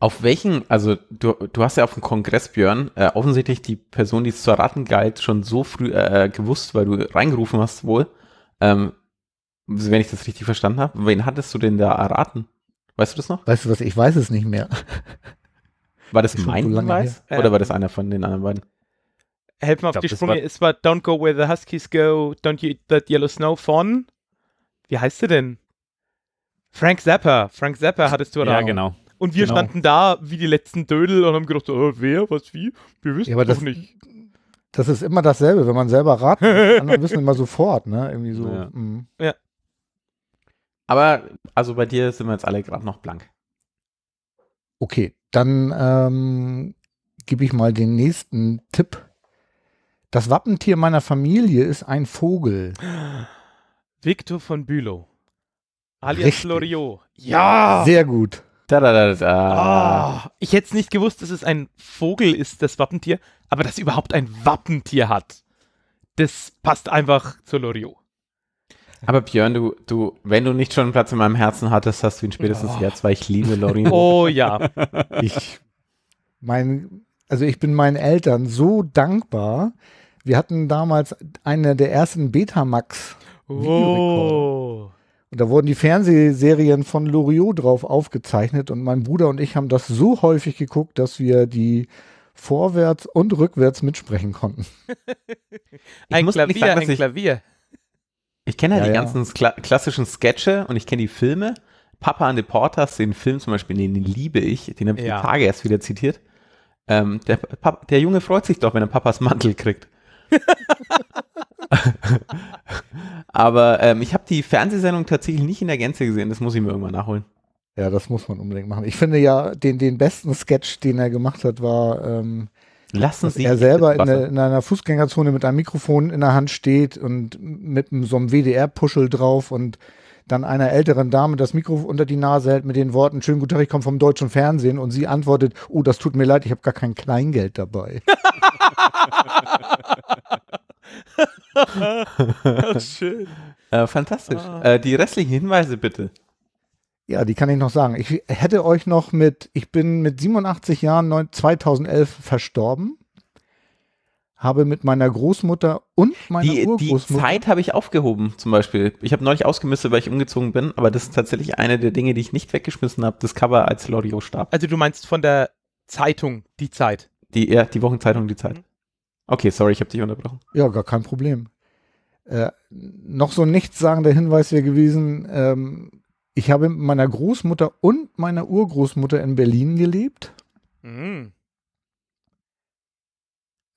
Auf welchen, also du, du hast ja auf dem Kongress, Björn, äh, offensichtlich die Person, die es zu erraten galt, schon so früh äh, äh, gewusst, weil du reingerufen hast wohl. Ähm, wenn ich das richtig verstanden habe. Wen hattest du denn da erraten? Weißt du das noch? Weißt du was, ich weiß es nicht mehr. War das mein so Hinweis? Her. Oder war das einer von den anderen beiden? Helf mir auf die Sprünge. es war Don't Go Where the Huskies Go, Don't You Eat That Yellow Snow von. Wie heißt sie denn? Frank Zappa. Frank Zappa hattest du da. Ja, genau. Und wir genau. standen da wie die letzten Dödel und haben gedacht, oh, wer, was, wie? Wir wissen ja, doch nicht. Das ist immer dasselbe, wenn man selber ratet, dann wissen immer sofort, ne? Irgendwie so. Ja. Mhm. ja. Aber also bei dir sind wir jetzt alle gerade noch blank. Okay, dann ähm, gebe ich mal den nächsten Tipp. Das Wappentier meiner Familie ist ein Vogel. Victor von Bülow. Alias Richtig. Loriot. Ja! Sehr gut. Da, da, da, da. Oh, ich hätte es nicht gewusst, dass es ein Vogel ist, das Wappentier, aber dass überhaupt ein Wappentier hat. Das passt einfach zu Loriot. Aber Björn, du, du, wenn du nicht schon einen Platz in meinem Herzen hattest, hast du ihn spätestens oh. jetzt, weil ich liebe Loriot. Oh ja. Ich, mein, also ich bin meinen Eltern so dankbar. Wir hatten damals eine der ersten Betamax. Oh. Und da wurden die Fernsehserien von Loriot drauf aufgezeichnet und mein Bruder und ich haben das so häufig geguckt, dass wir die vorwärts und rückwärts mitsprechen konnten. ein Klavier, sagen, ein ich, Klavier. Ich kenne ja, ja die ganzen kla klassischen Sketche und ich kenne die Filme. Papa an the Porters, den Film zum Beispiel, den, den liebe ich, den habe ich ja. die Tage erst wieder zitiert. Ähm, der, der Junge freut sich doch, wenn er Papas Mantel kriegt. Aber ähm, ich habe die Fernsehsendung tatsächlich nicht in der Gänze gesehen. Das muss ich mir irgendwann nachholen. Ja, das muss man unbedingt machen. Ich finde ja, den, den besten Sketch, den er gemacht hat, war, ähm, Lassen Sie er selber in, eine, in, einer Fußgängerzone mit einem Mikrofon in der Hand steht und mit so einem WDR-Puschel drauf und dann einer älteren Dame das Mikro unter die Nase hält mit den Worten, schönen guten Tag, ich komme vom deutschen Fernsehen und sie antwortet, oh, das tut mir leid, ich habe gar kein Kleingeld dabei. das oh, schön. Äh, fantastisch. Ah. Äh, die restlichen Hinweise bitte. Ja, die kann ich noch sagen. Ich hätte euch noch mit, ich bin mit 87 Jahren 2011 verstorben, habe mit meiner Großmutter und meiner die, Urgroßmutter. Die Zeit habe ich aufgehoben zum Beispiel. Ich habe neulich ausgemistet, weil ich umgezogen bin, aber das ist tatsächlich eine der Dinge, die ich nicht weggeschmissen habe, das Cover als Loriot starb. Also du meinst von der Zeitung, die Zeit? Die, ja, die Wochenzeitung, die Zeit. Mhm. Okay, sorry, ich habe dich unterbrochen. Ja, gar kein Problem. Äh, noch so ein nichtssagender Hinweis wäre gewesen, ähm, ich habe mit meiner Großmutter und meiner Urgroßmutter in Berlin gelebt. Mhm.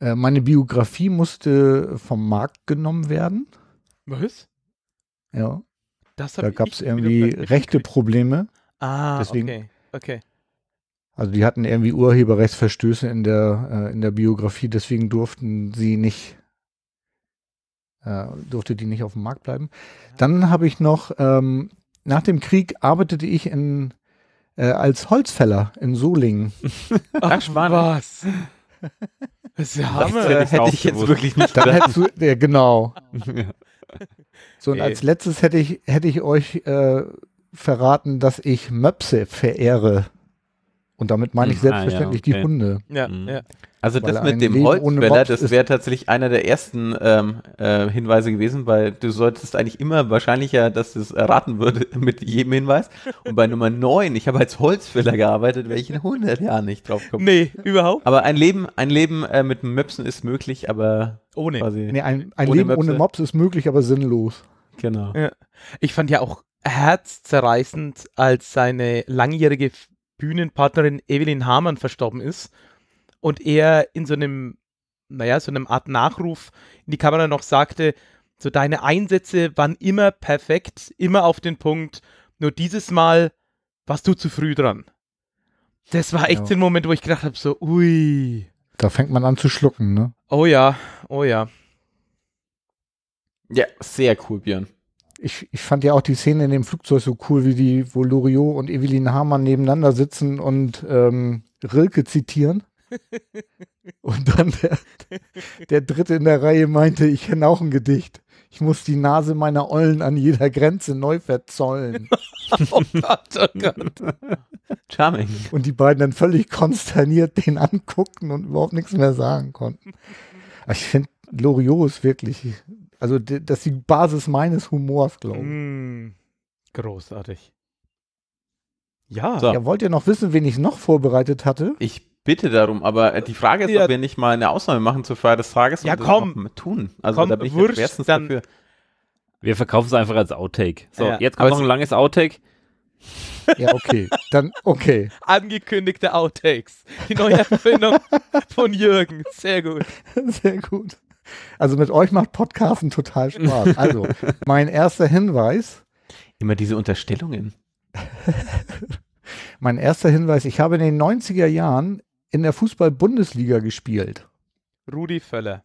Äh, meine Biografie musste vom Markt genommen werden. Was? Ja. da gab es irgendwie rechte Probleme. Ah, Deswegen okay. okay. Also die hatten irgendwie Urheberrechtsverstöße in der, äh, in der Biografie, deswegen durften sie nicht, äh, durfte die nicht auf dem Markt bleiben. Dann habe ich noch, ähm, nach dem Krieg arbeitete ich in, äh, als Holzfäller in Solingen. Ach, Spannend. was? Das ist ja Hammer. hätte ich, hätte ich jetzt wirklich nicht Dann hättest du, ja, genau. Ja. So, und Ey. als letztes hätte ich, hätte ich euch äh, verraten, dass ich Möpse verehre. Und damit meine ich selbstverständlich hm. ah, ja, okay. die Hunde. Ja, mhm. ja. Also Weil das mit dem Holzfäller, das wäre tatsächlich einer der ersten ähm, äh, Hinweise gewesen, weil du solltest eigentlich immer wahrscheinlicher, dass es erraten würde mit jedem Hinweis. Und bei Nummer 9, ich habe als Holzfäller gearbeitet, wäre ich in 100 Jahren nicht drauf gekommen. Nee, überhaupt. Aber ein Leben, ein Leben äh, mit Möpsen ist möglich, aber ohne. Quasi nee, ein, ein ohne Leben Möpse. ohne Mops ist möglich, aber sinnlos. Genau. Ja. Ich fand ja auch herzzerreißend, als seine langjährige Bühnenpartnerin Evelyn Hamann verstorben ist und er in so einem, naja, so einem Art Nachruf in die Kamera noch sagte, so deine Einsätze waren immer perfekt, immer auf den Punkt, nur dieses Mal warst du zu früh dran. Das war echt ja. der Moment, wo ich gedacht habe, so, ui. Da fängt man an zu schlucken, ne? Oh ja, oh ja. Ja, sehr cool, Björn ich, ich fand ja auch die Szene in dem Flugzeug so cool, wie die, wo Loriot und Evelyn Hamann nebeneinander sitzen und ähm, Rilke zitieren. und dann der, der Dritte in der Reihe meinte, ich kenne auch ein Gedicht. Ich muss die Nase meiner Ollen an jeder Grenze neu verzollen. oh Gott, oh Gott. Charming. Und die beiden dann völlig konsterniert den angucken und überhaupt nichts mehr sagen konnten. ich finde, Loriot ist wirklich also das ist die Basis meines Humors, glaube ich. Mm, großartig. Ja. So. ja. Wollt ihr noch wissen, wen ich noch vorbereitet hatte? Ich bitte darum, aber äh, die Frage ist, ja. ob wir nicht mal eine Ausnahme machen zur Feier des Tages. Ja, komm. Tun. Also komm, da bin ich wurscht, bestens dafür. Wir verkaufen es einfach als Outtake. So, ja. jetzt kommt aber noch ein langes Outtake. Ja, okay. Dann, okay. Angekündigte Outtakes. Die neue Erfindung von Jürgen. Sehr gut. Sehr gut. Also mit euch macht Podcasten total Spaß. Also, mein erster Hinweis. Immer diese Unterstellungen. mein erster Hinweis, ich habe in den 90er Jahren in der Fußball-Bundesliga gespielt. Rudi Völler.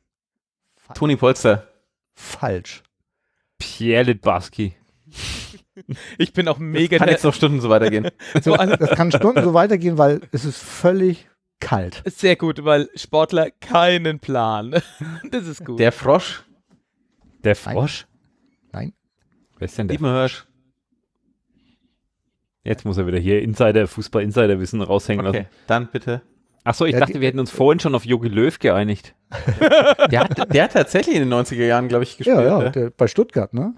Falsch. Toni Polster. Falsch. Pierre Litbarski. Ich bin auch mega. Das kann jetzt noch Stunden so weitergehen. So, also, das kann Stunden so weitergehen, weil es ist völlig, kalt. Sehr gut, weil Sportler keinen Plan. Das ist gut. Der Frosch. Der Frosch? Nein. Nein. Wer ist denn der? Diebenhirsch. Jetzt muss er wieder hier Insider, Fußball-Insider-Wissen raushängen okay, lassen. Dann bitte. Achso, ich der dachte, wir hätten uns vorhin schon auf Jogi Löw geeinigt. der, hat, der hat tatsächlich in den 90er Jahren, glaube ich, gespielt. Ja, ja, ne? der, bei Stuttgart, ne?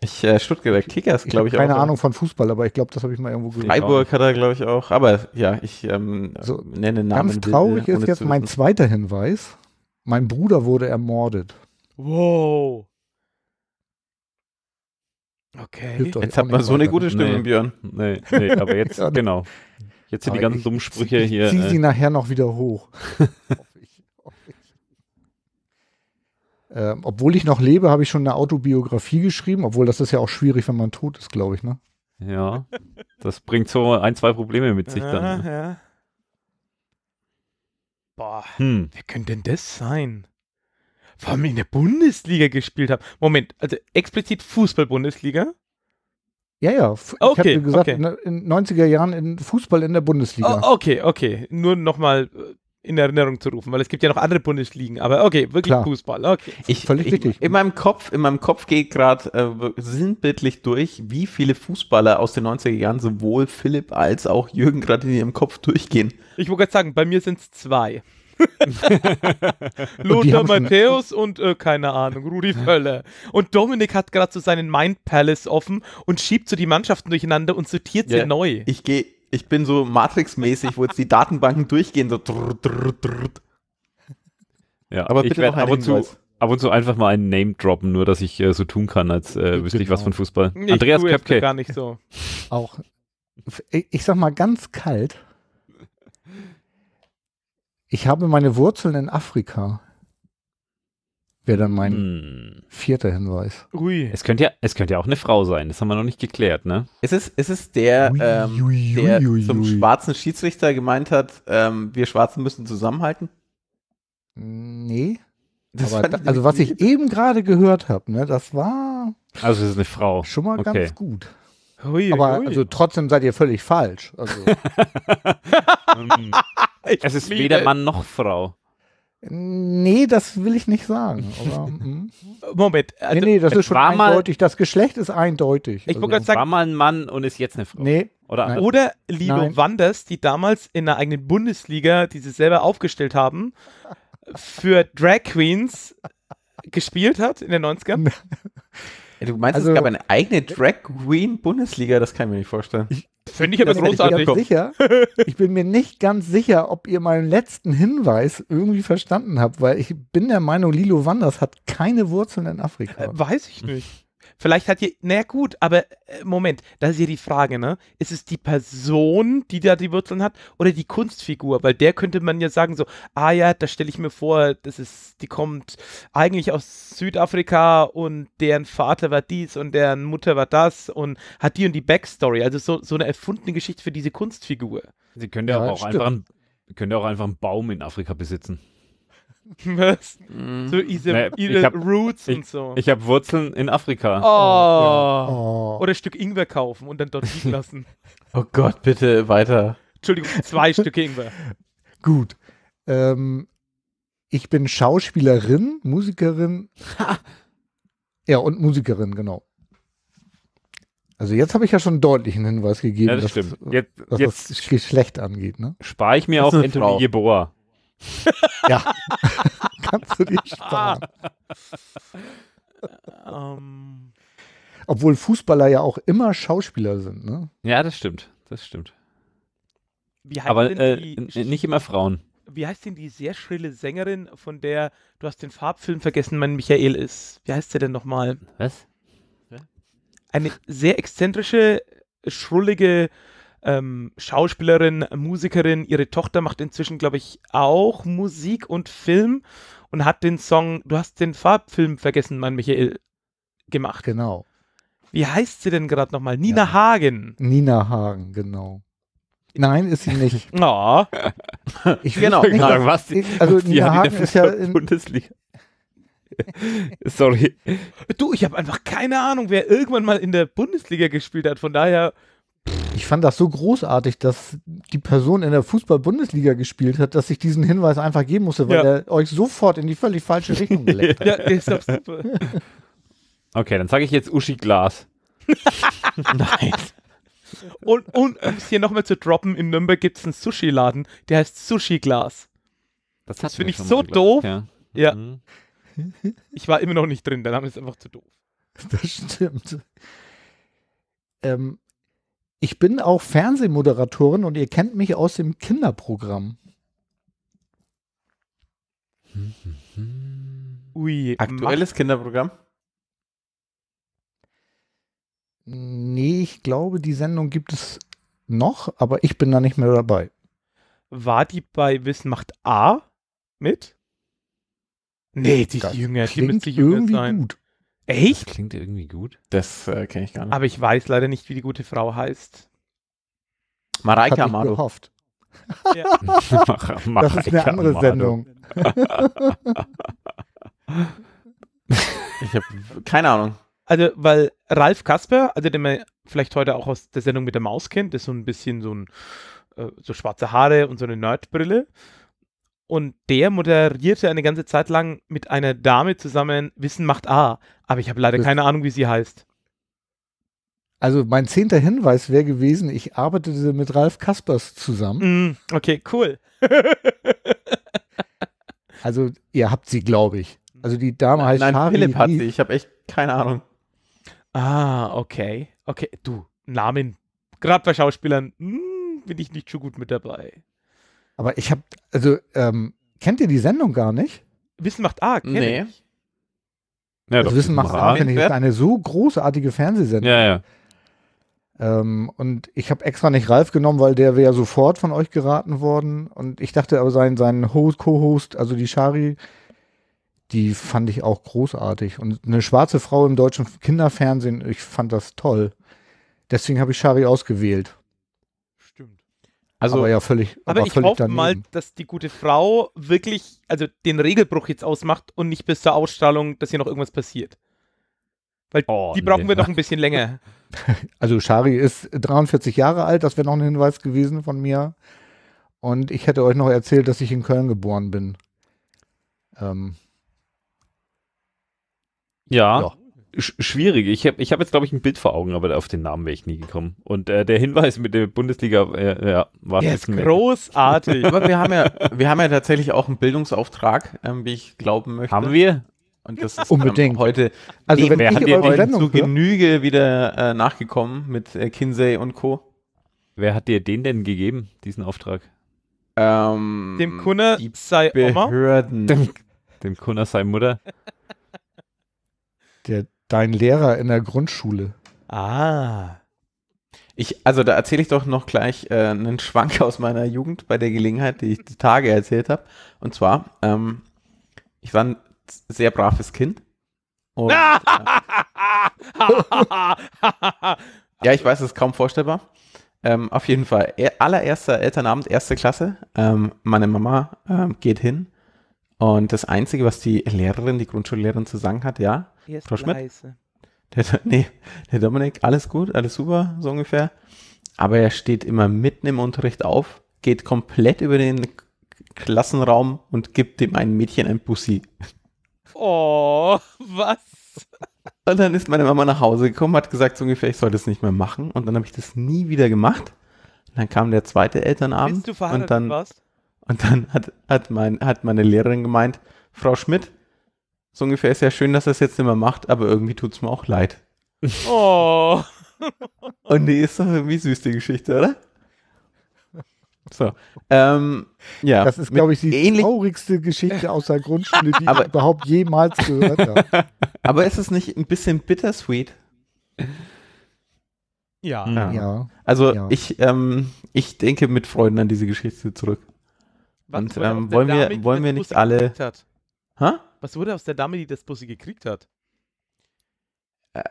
Ich, äh, Stuttgarter Kickers, glaube ich, ich Keine auch, Ahnung von Fußball, aber ich glaube, das habe ich mal irgendwo gesehen. Freiburg hat er, glaube ich, auch. Aber ja, ich ähm, so, nenne Namen. Ganz traurig Bilder, ist jetzt mein zweiter Hinweis. Mein Bruder wurde ermordet. Wow. Okay. Jetzt hat man so eine gute Stimme, nee. Björn. Nee, nee, aber jetzt, ne. genau. Jetzt sind aber die ganzen ich, Dummen Sprüche ich hier. Zieh äh, sie nachher noch wieder hoch. Ähm, obwohl ich noch lebe, habe ich schon eine Autobiografie geschrieben, obwohl das ist ja auch schwierig, wenn man tot ist, glaube ich, ne? Ja, das bringt so ein, zwei Probleme mit sich dann. Ne? Ja. Boah, hm. wer könnte denn das sein? Vor allem in der Bundesliga gespielt habe. Moment, also explizit Fußball-Bundesliga? Ja, ja. Ich habe gesagt, okay. Ne, in den 90er Jahren in Fußball in der Bundesliga. Oh, okay, okay. Nur nochmal äh, in Erinnerung zu rufen, weil es gibt ja noch andere Bundesligen, aber okay, wirklich Klar. Fußball. Okay. Ich, Völlig ich, richtig. In meinem Kopf, in meinem Kopf geht gerade äh, sinnbildlich durch, wie viele Fußballer aus den 90er Jahren sowohl Philipp als auch Jürgen gerade in ihrem Kopf durchgehen. Ich wollte gerade sagen, bei mir sind es zwei. Lothar Matthäus und äh, keine Ahnung, Rudi Völler. Und Dominik hat gerade so seinen Mind Palace offen und schiebt so die Mannschaften durcheinander und sortiert sie ja, neu. Ich gehe ich bin so Matrix-mäßig, wo jetzt die Datenbanken durchgehen, so drrr, drrr, drrr. Ja, aber bitte ich werde ab, und zu, ab und zu einfach mal einen Name droppen, nur dass ich äh, so tun kann, als äh, wüsste ich was genau. von Fußball. Ich Andreas Köpke. gar nicht so. Auch, ich sag mal ganz kalt, ich habe meine Wurzeln in Afrika. Wäre dann mein hm. vierter Hinweis. Ui. Es könnte ja, es könnte ja auch eine Frau sein. Das haben wir noch nicht geklärt, ne? Ist es, ist der, ui, ähm, ui, der zum schwarzen Schiedsrichter gemeint hat, ähm, wir Schwarzen müssen zusammenhalten? Nee. Da, also was ich eben gerade gehört habe, ne, das war. Also es ist eine Frau. Schon mal okay. ganz gut. Ui, Aber also trotzdem seid ihr völlig falsch. Also. es ist weder Mann noch Frau. Nee, das will ich nicht sagen. Aber, hm. Moment. Also, nee, nee, also, das ist schon war eindeutig. Mal, das Geschlecht ist eindeutig. Ich also, sagen, war mal ein Mann und ist jetzt eine Frau. Nee. Oder, nein, oder Lilo nein. Wanders, die damals in der eigenen Bundesliga, die sie selber aufgestellt haben, für Drag Queens gespielt hat in den 90ern. du meinst, also, es gab eine eigene Drag Queen Bundesliga? Das kann ich mir nicht vorstellen. Ich, Finde ich aber ja, großartig. Ich bin, sicher, ich bin mir nicht ganz sicher, ob ihr meinen letzten Hinweis irgendwie verstanden habt, weil ich bin der Meinung, Lilo Wanders hat keine Wurzeln in Afrika. Äh, weiß ich nicht. Vielleicht hat ihr, naja gut, aber äh, Moment, das ist ja die Frage, ne? Ist es die Person, die da die Wurzeln hat oder die Kunstfigur? Weil der könnte man ja sagen so, ah ja, da stelle ich mir vor, das ist, die kommt eigentlich aus Südafrika und deren Vater war dies und deren Mutter war das und hat die und die Backstory. Also so, so eine erfundene Geschichte für diese Kunstfigur. Sie könnte ja, auch stimmt. einfach einen, könnte auch einfach einen Baum in Afrika besitzen. Was? Mm. So ihre, ihre hab, Roots ich, und so. Ich habe Wurzeln in Afrika. Oh. Oh. oh. Oder ein Stück Ingwer kaufen und dann dort liegen lassen. oh Gott, bitte weiter. Entschuldigung, zwei Stücke Ingwer. Gut. Ähm, ich bin Schauspielerin, Musikerin. Ha. Ja, und Musikerin, genau. Also jetzt habe ich ja schon einen deutlichen Hinweis gegeben, ja, das dass, stimmt. Jetzt, dass jetzt das Geschlecht angeht. Ne? Spare ich mir das auch Anthony Frau. Jeboa ja, kannst du dir sparen. Um. Ähm. Obwohl Fußballer ja auch immer Schauspieler sind, ne? Ja, das stimmt, das stimmt. Aber äh, nicht immer Frauen. Wie heißt denn die sehr schrille Sängerin, von der du hast den Farbfilm vergessen, mein Michael ist? Wie heißt der denn nochmal? Was? Eine sehr exzentrische, schrullige ähm, Schauspielerin, Musikerin. Ihre Tochter macht inzwischen, glaube ich, auch Musik und Film und hat den Song, du hast den Farbfilm vergessen, mein Michael, gemacht. Genau. Wie heißt sie denn gerade nochmal? Nina ja. Hagen. Nina Hagen, genau. Nein, ist sie nicht. Oh. Ich genau, nicht, sagen, was, ich, also was Nina Hagen ist ja in Bundesliga. Sorry. Du, ich habe einfach keine Ahnung, wer irgendwann mal in der Bundesliga gespielt hat. Von daher ich fand das so großartig, dass die Person in der Fußball-Bundesliga gespielt hat, dass ich diesen Hinweis einfach geben musste, weil ja. er euch sofort in die völlig falsche Richtung gelenkt hat. ja, ist doch super. Okay, dann sage ich jetzt Uschi Glas. Nein. Und, und um es hier nochmal zu droppen, in Nürnberg gibt es einen Sushi-Laden, der heißt Sushi Glas. Das, das finde ich so geglaubt. doof. Ja. ja. Mhm. Ich war immer noch nicht drin, der Name ist einfach zu doof. Das stimmt. Ähm, ich bin auch Fernsehmoderatorin und ihr kennt mich aus dem Kinderprogramm. Ui, aktuelles Kinderprogramm? Nee, ich glaube, die Sendung gibt es noch, aber ich bin da nicht mehr dabei. War die bei Wissen macht A mit? Nee, die das jünger, die müsste jünger irgendwie sein. Gut. Echt? Das klingt irgendwie gut. Das äh, kenne ich gar nicht. Aber ich weiß leider nicht, wie die gute Frau heißt. Mareike Amado. Gehofft. Ja. Mach, mach das ist eine andere Amado. Sendung. ich habe keine Ahnung. Also, weil Ralf Kasper, also den man vielleicht heute auch aus der Sendung mit der Maus kennt, ist so ein bisschen so ein äh, so schwarze Haare und so eine Nerdbrille. Und der moderierte eine ganze Zeit lang mit einer Dame zusammen Wissen macht A. Aber ich habe leider keine Ahnung, wie sie heißt. Also mein zehnter Hinweis wäre gewesen, ich arbeitete mit Ralf Kaspers zusammen. Mm, okay, cool. also ihr habt sie, glaube ich. Also die Dame heißt Nein, Harry. Philipp hat sie. Ich habe echt keine Ahnung. Ah, okay. Okay, du, Namen. Gerade bei Schauspielern mm, bin ich nicht so gut mit dabei. Aber ich habe, also, ähm, kennt ihr die Sendung gar nicht? Wissen macht arg, kenn nee. ich. Ja, also doch, Wissen macht arg, finde ich, ist eine so großartige Fernsehsendung. Ja, ja. Ähm, und ich habe extra nicht Ralf genommen, weil der wäre sofort von euch geraten worden. Und ich dachte aber, sein, sein Co-Host, also die Shari, die fand ich auch großartig. Und eine schwarze Frau im deutschen Kinderfernsehen, ich fand das toll. Deswegen habe ich Shari ausgewählt. Also, aber ja, völlig. Aber, aber ich völlig hoffe daneben. mal, dass die gute Frau wirklich, also den Regelbruch jetzt ausmacht und nicht bis zur Ausstrahlung, dass hier noch irgendwas passiert. Weil oh, die brauchen nee. wir noch ein bisschen länger. Also Shari ist 43 Jahre alt, das wäre noch ein Hinweis gewesen von mir. Und ich hätte euch noch erzählt, dass ich in Köln geboren bin. Ähm. Ja. ja schwierig. Ich habe ich hab jetzt, glaube ich, ein Bild vor Augen, aber auf den Namen wäre ich nie gekommen. Und äh, der Hinweis mit der Bundesliga äh, ja, war ja, ist großartig. aber wir haben, ja, wir haben ja tatsächlich auch einen Bildungsauftrag, ähm, wie ich glauben möchte. Haben wir? Und das ist Unbedingt. Ähm, heute also eben, wenn ich wir eure Sendung, zu Genüge wieder äh, nachgekommen mit äh, Kinsey und Co. Wer hat dir den denn gegeben, diesen Auftrag? Ähm, dem Kunde sei Behörden. Oma? Dem, dem Kunde sei Mutter. Der Dein Lehrer in der Grundschule. Ah. Ich, also da erzähle ich doch noch gleich äh, einen Schwank aus meiner Jugend bei der Gelegenheit, die ich die Tage erzählt habe. Und zwar, ähm, ich war ein sehr braves Kind. Und, äh, ja, ich weiß, es ist kaum vorstellbar. Ähm, auf jeden Fall, allererster Elternabend, erste Klasse. Ähm, meine Mama ähm, geht hin und das Einzige, was die Lehrerin, die Grundschullehrerin zu sagen hat, ja, Hier ist Frau Schmidt, leise. Der, nee, der Dominik, alles gut, alles super, so ungefähr. Aber er steht immer mitten im Unterricht auf, geht komplett über den Klassenraum und gibt dem einen Mädchen ein Bussi. Oh, was? Und dann ist meine Mama nach Hause gekommen, hat gesagt, so ungefähr, ich soll das nicht mehr machen. Und dann habe ich das nie wieder gemacht. dann kam der zweite Elternabend. Bist du verheiratet und dann, warst? Und dann hat, hat, mein, hat meine Lehrerin gemeint, Frau Schmidt, so ungefähr ist ja schön, dass er es jetzt nicht mehr macht, aber irgendwie tut es mir auch leid. Oh. Und die ist doch irgendwie süß, die Geschichte, oder? So. Ähm, ja, das ist, glaube ich, die traurigste Geschichte aus der Grundschule, die aber, ich überhaupt jemals gehört habe. Aber ist es nicht ein bisschen bittersweet? Ja. Ja. ja. Also ja. Ich, ähm, ich denke mit Freuden an diese Geschichte zurück. Was und ähm, wollen, Dame, wir, wollen wir nicht alle. Ha? Was wurde aus der Dame, die das Pussy gekriegt hat? Äh,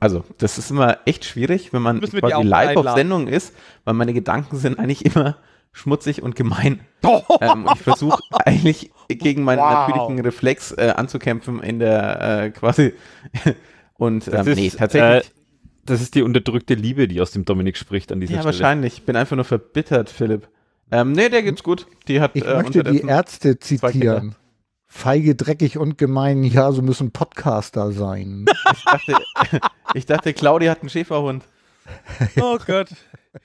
also, das ist immer echt schwierig, wenn man quasi live einladen. auf Sendung ist, weil meine Gedanken sind eigentlich immer schmutzig und gemein. ähm, ich versuche eigentlich gegen meinen wow. natürlichen Reflex äh, anzukämpfen in der äh, quasi. und ähm, ist, nee, tatsächlich. Äh, das ist die unterdrückte Liebe, die aus dem Dominik spricht an dieser ja, Stelle. Ja, wahrscheinlich. Ich bin einfach nur verbittert, Philipp. Ähm, nee, der geht's gut. Die hat, ich äh, möchte die Ärzte zitieren. Feige, dreckig und gemein, ja, so müssen Podcaster sein. ich, dachte, ich dachte, Claudi hat einen Schäferhund. Oh Gott.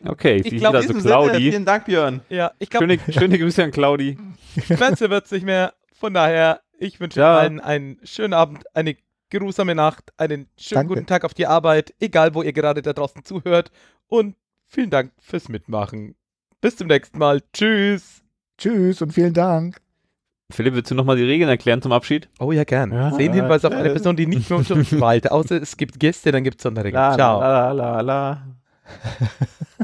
Okay, ich glaube, also Claudi. Sinne, vielen Dank, Björn. Ja, ich glaub, schöne, schöne Grüße an Claudi. Spencer wird's nicht mehr. Von daher, ich wünsche ja. allen einen schönen Abend, eine geruhsame Nacht, einen schönen Danke. guten Tag auf die Arbeit, egal wo ihr gerade da draußen zuhört. Und vielen Dank fürs Mitmachen. Bis zum nächsten Mal. Tschüss. Tschüss und vielen Dank. Philipp, willst du nochmal die Regeln erklären zum Abschied? Oh ja, gern. Ja. Zehn Hinweise auf eine Person, die nicht mehr umschrieben Außer es gibt Gäste, dann gibt es Sonderregeln. Ciao. La, la, la, la.